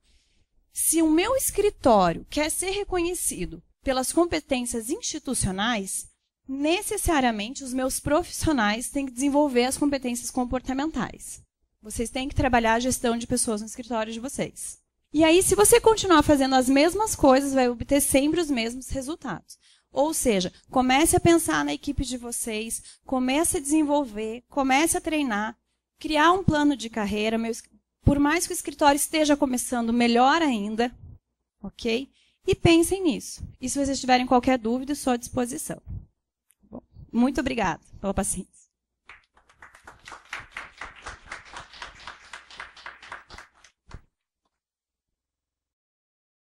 se o meu escritório quer ser reconhecido pelas competências institucionais, necessariamente os meus profissionais têm que desenvolver as competências comportamentais. Vocês têm que trabalhar a gestão de pessoas no escritório de vocês. E aí, se você continuar fazendo as mesmas coisas, vai obter sempre os mesmos resultados. Ou seja, comece a pensar na equipe de vocês, comece a desenvolver, comece a treinar, criar um plano de carreira. Meu, por mais que o escritório esteja começando, melhor ainda, ok? E pensem nisso. E se vocês tiverem qualquer dúvida, estou à disposição. Tá bom, muito obrigada pela paciência.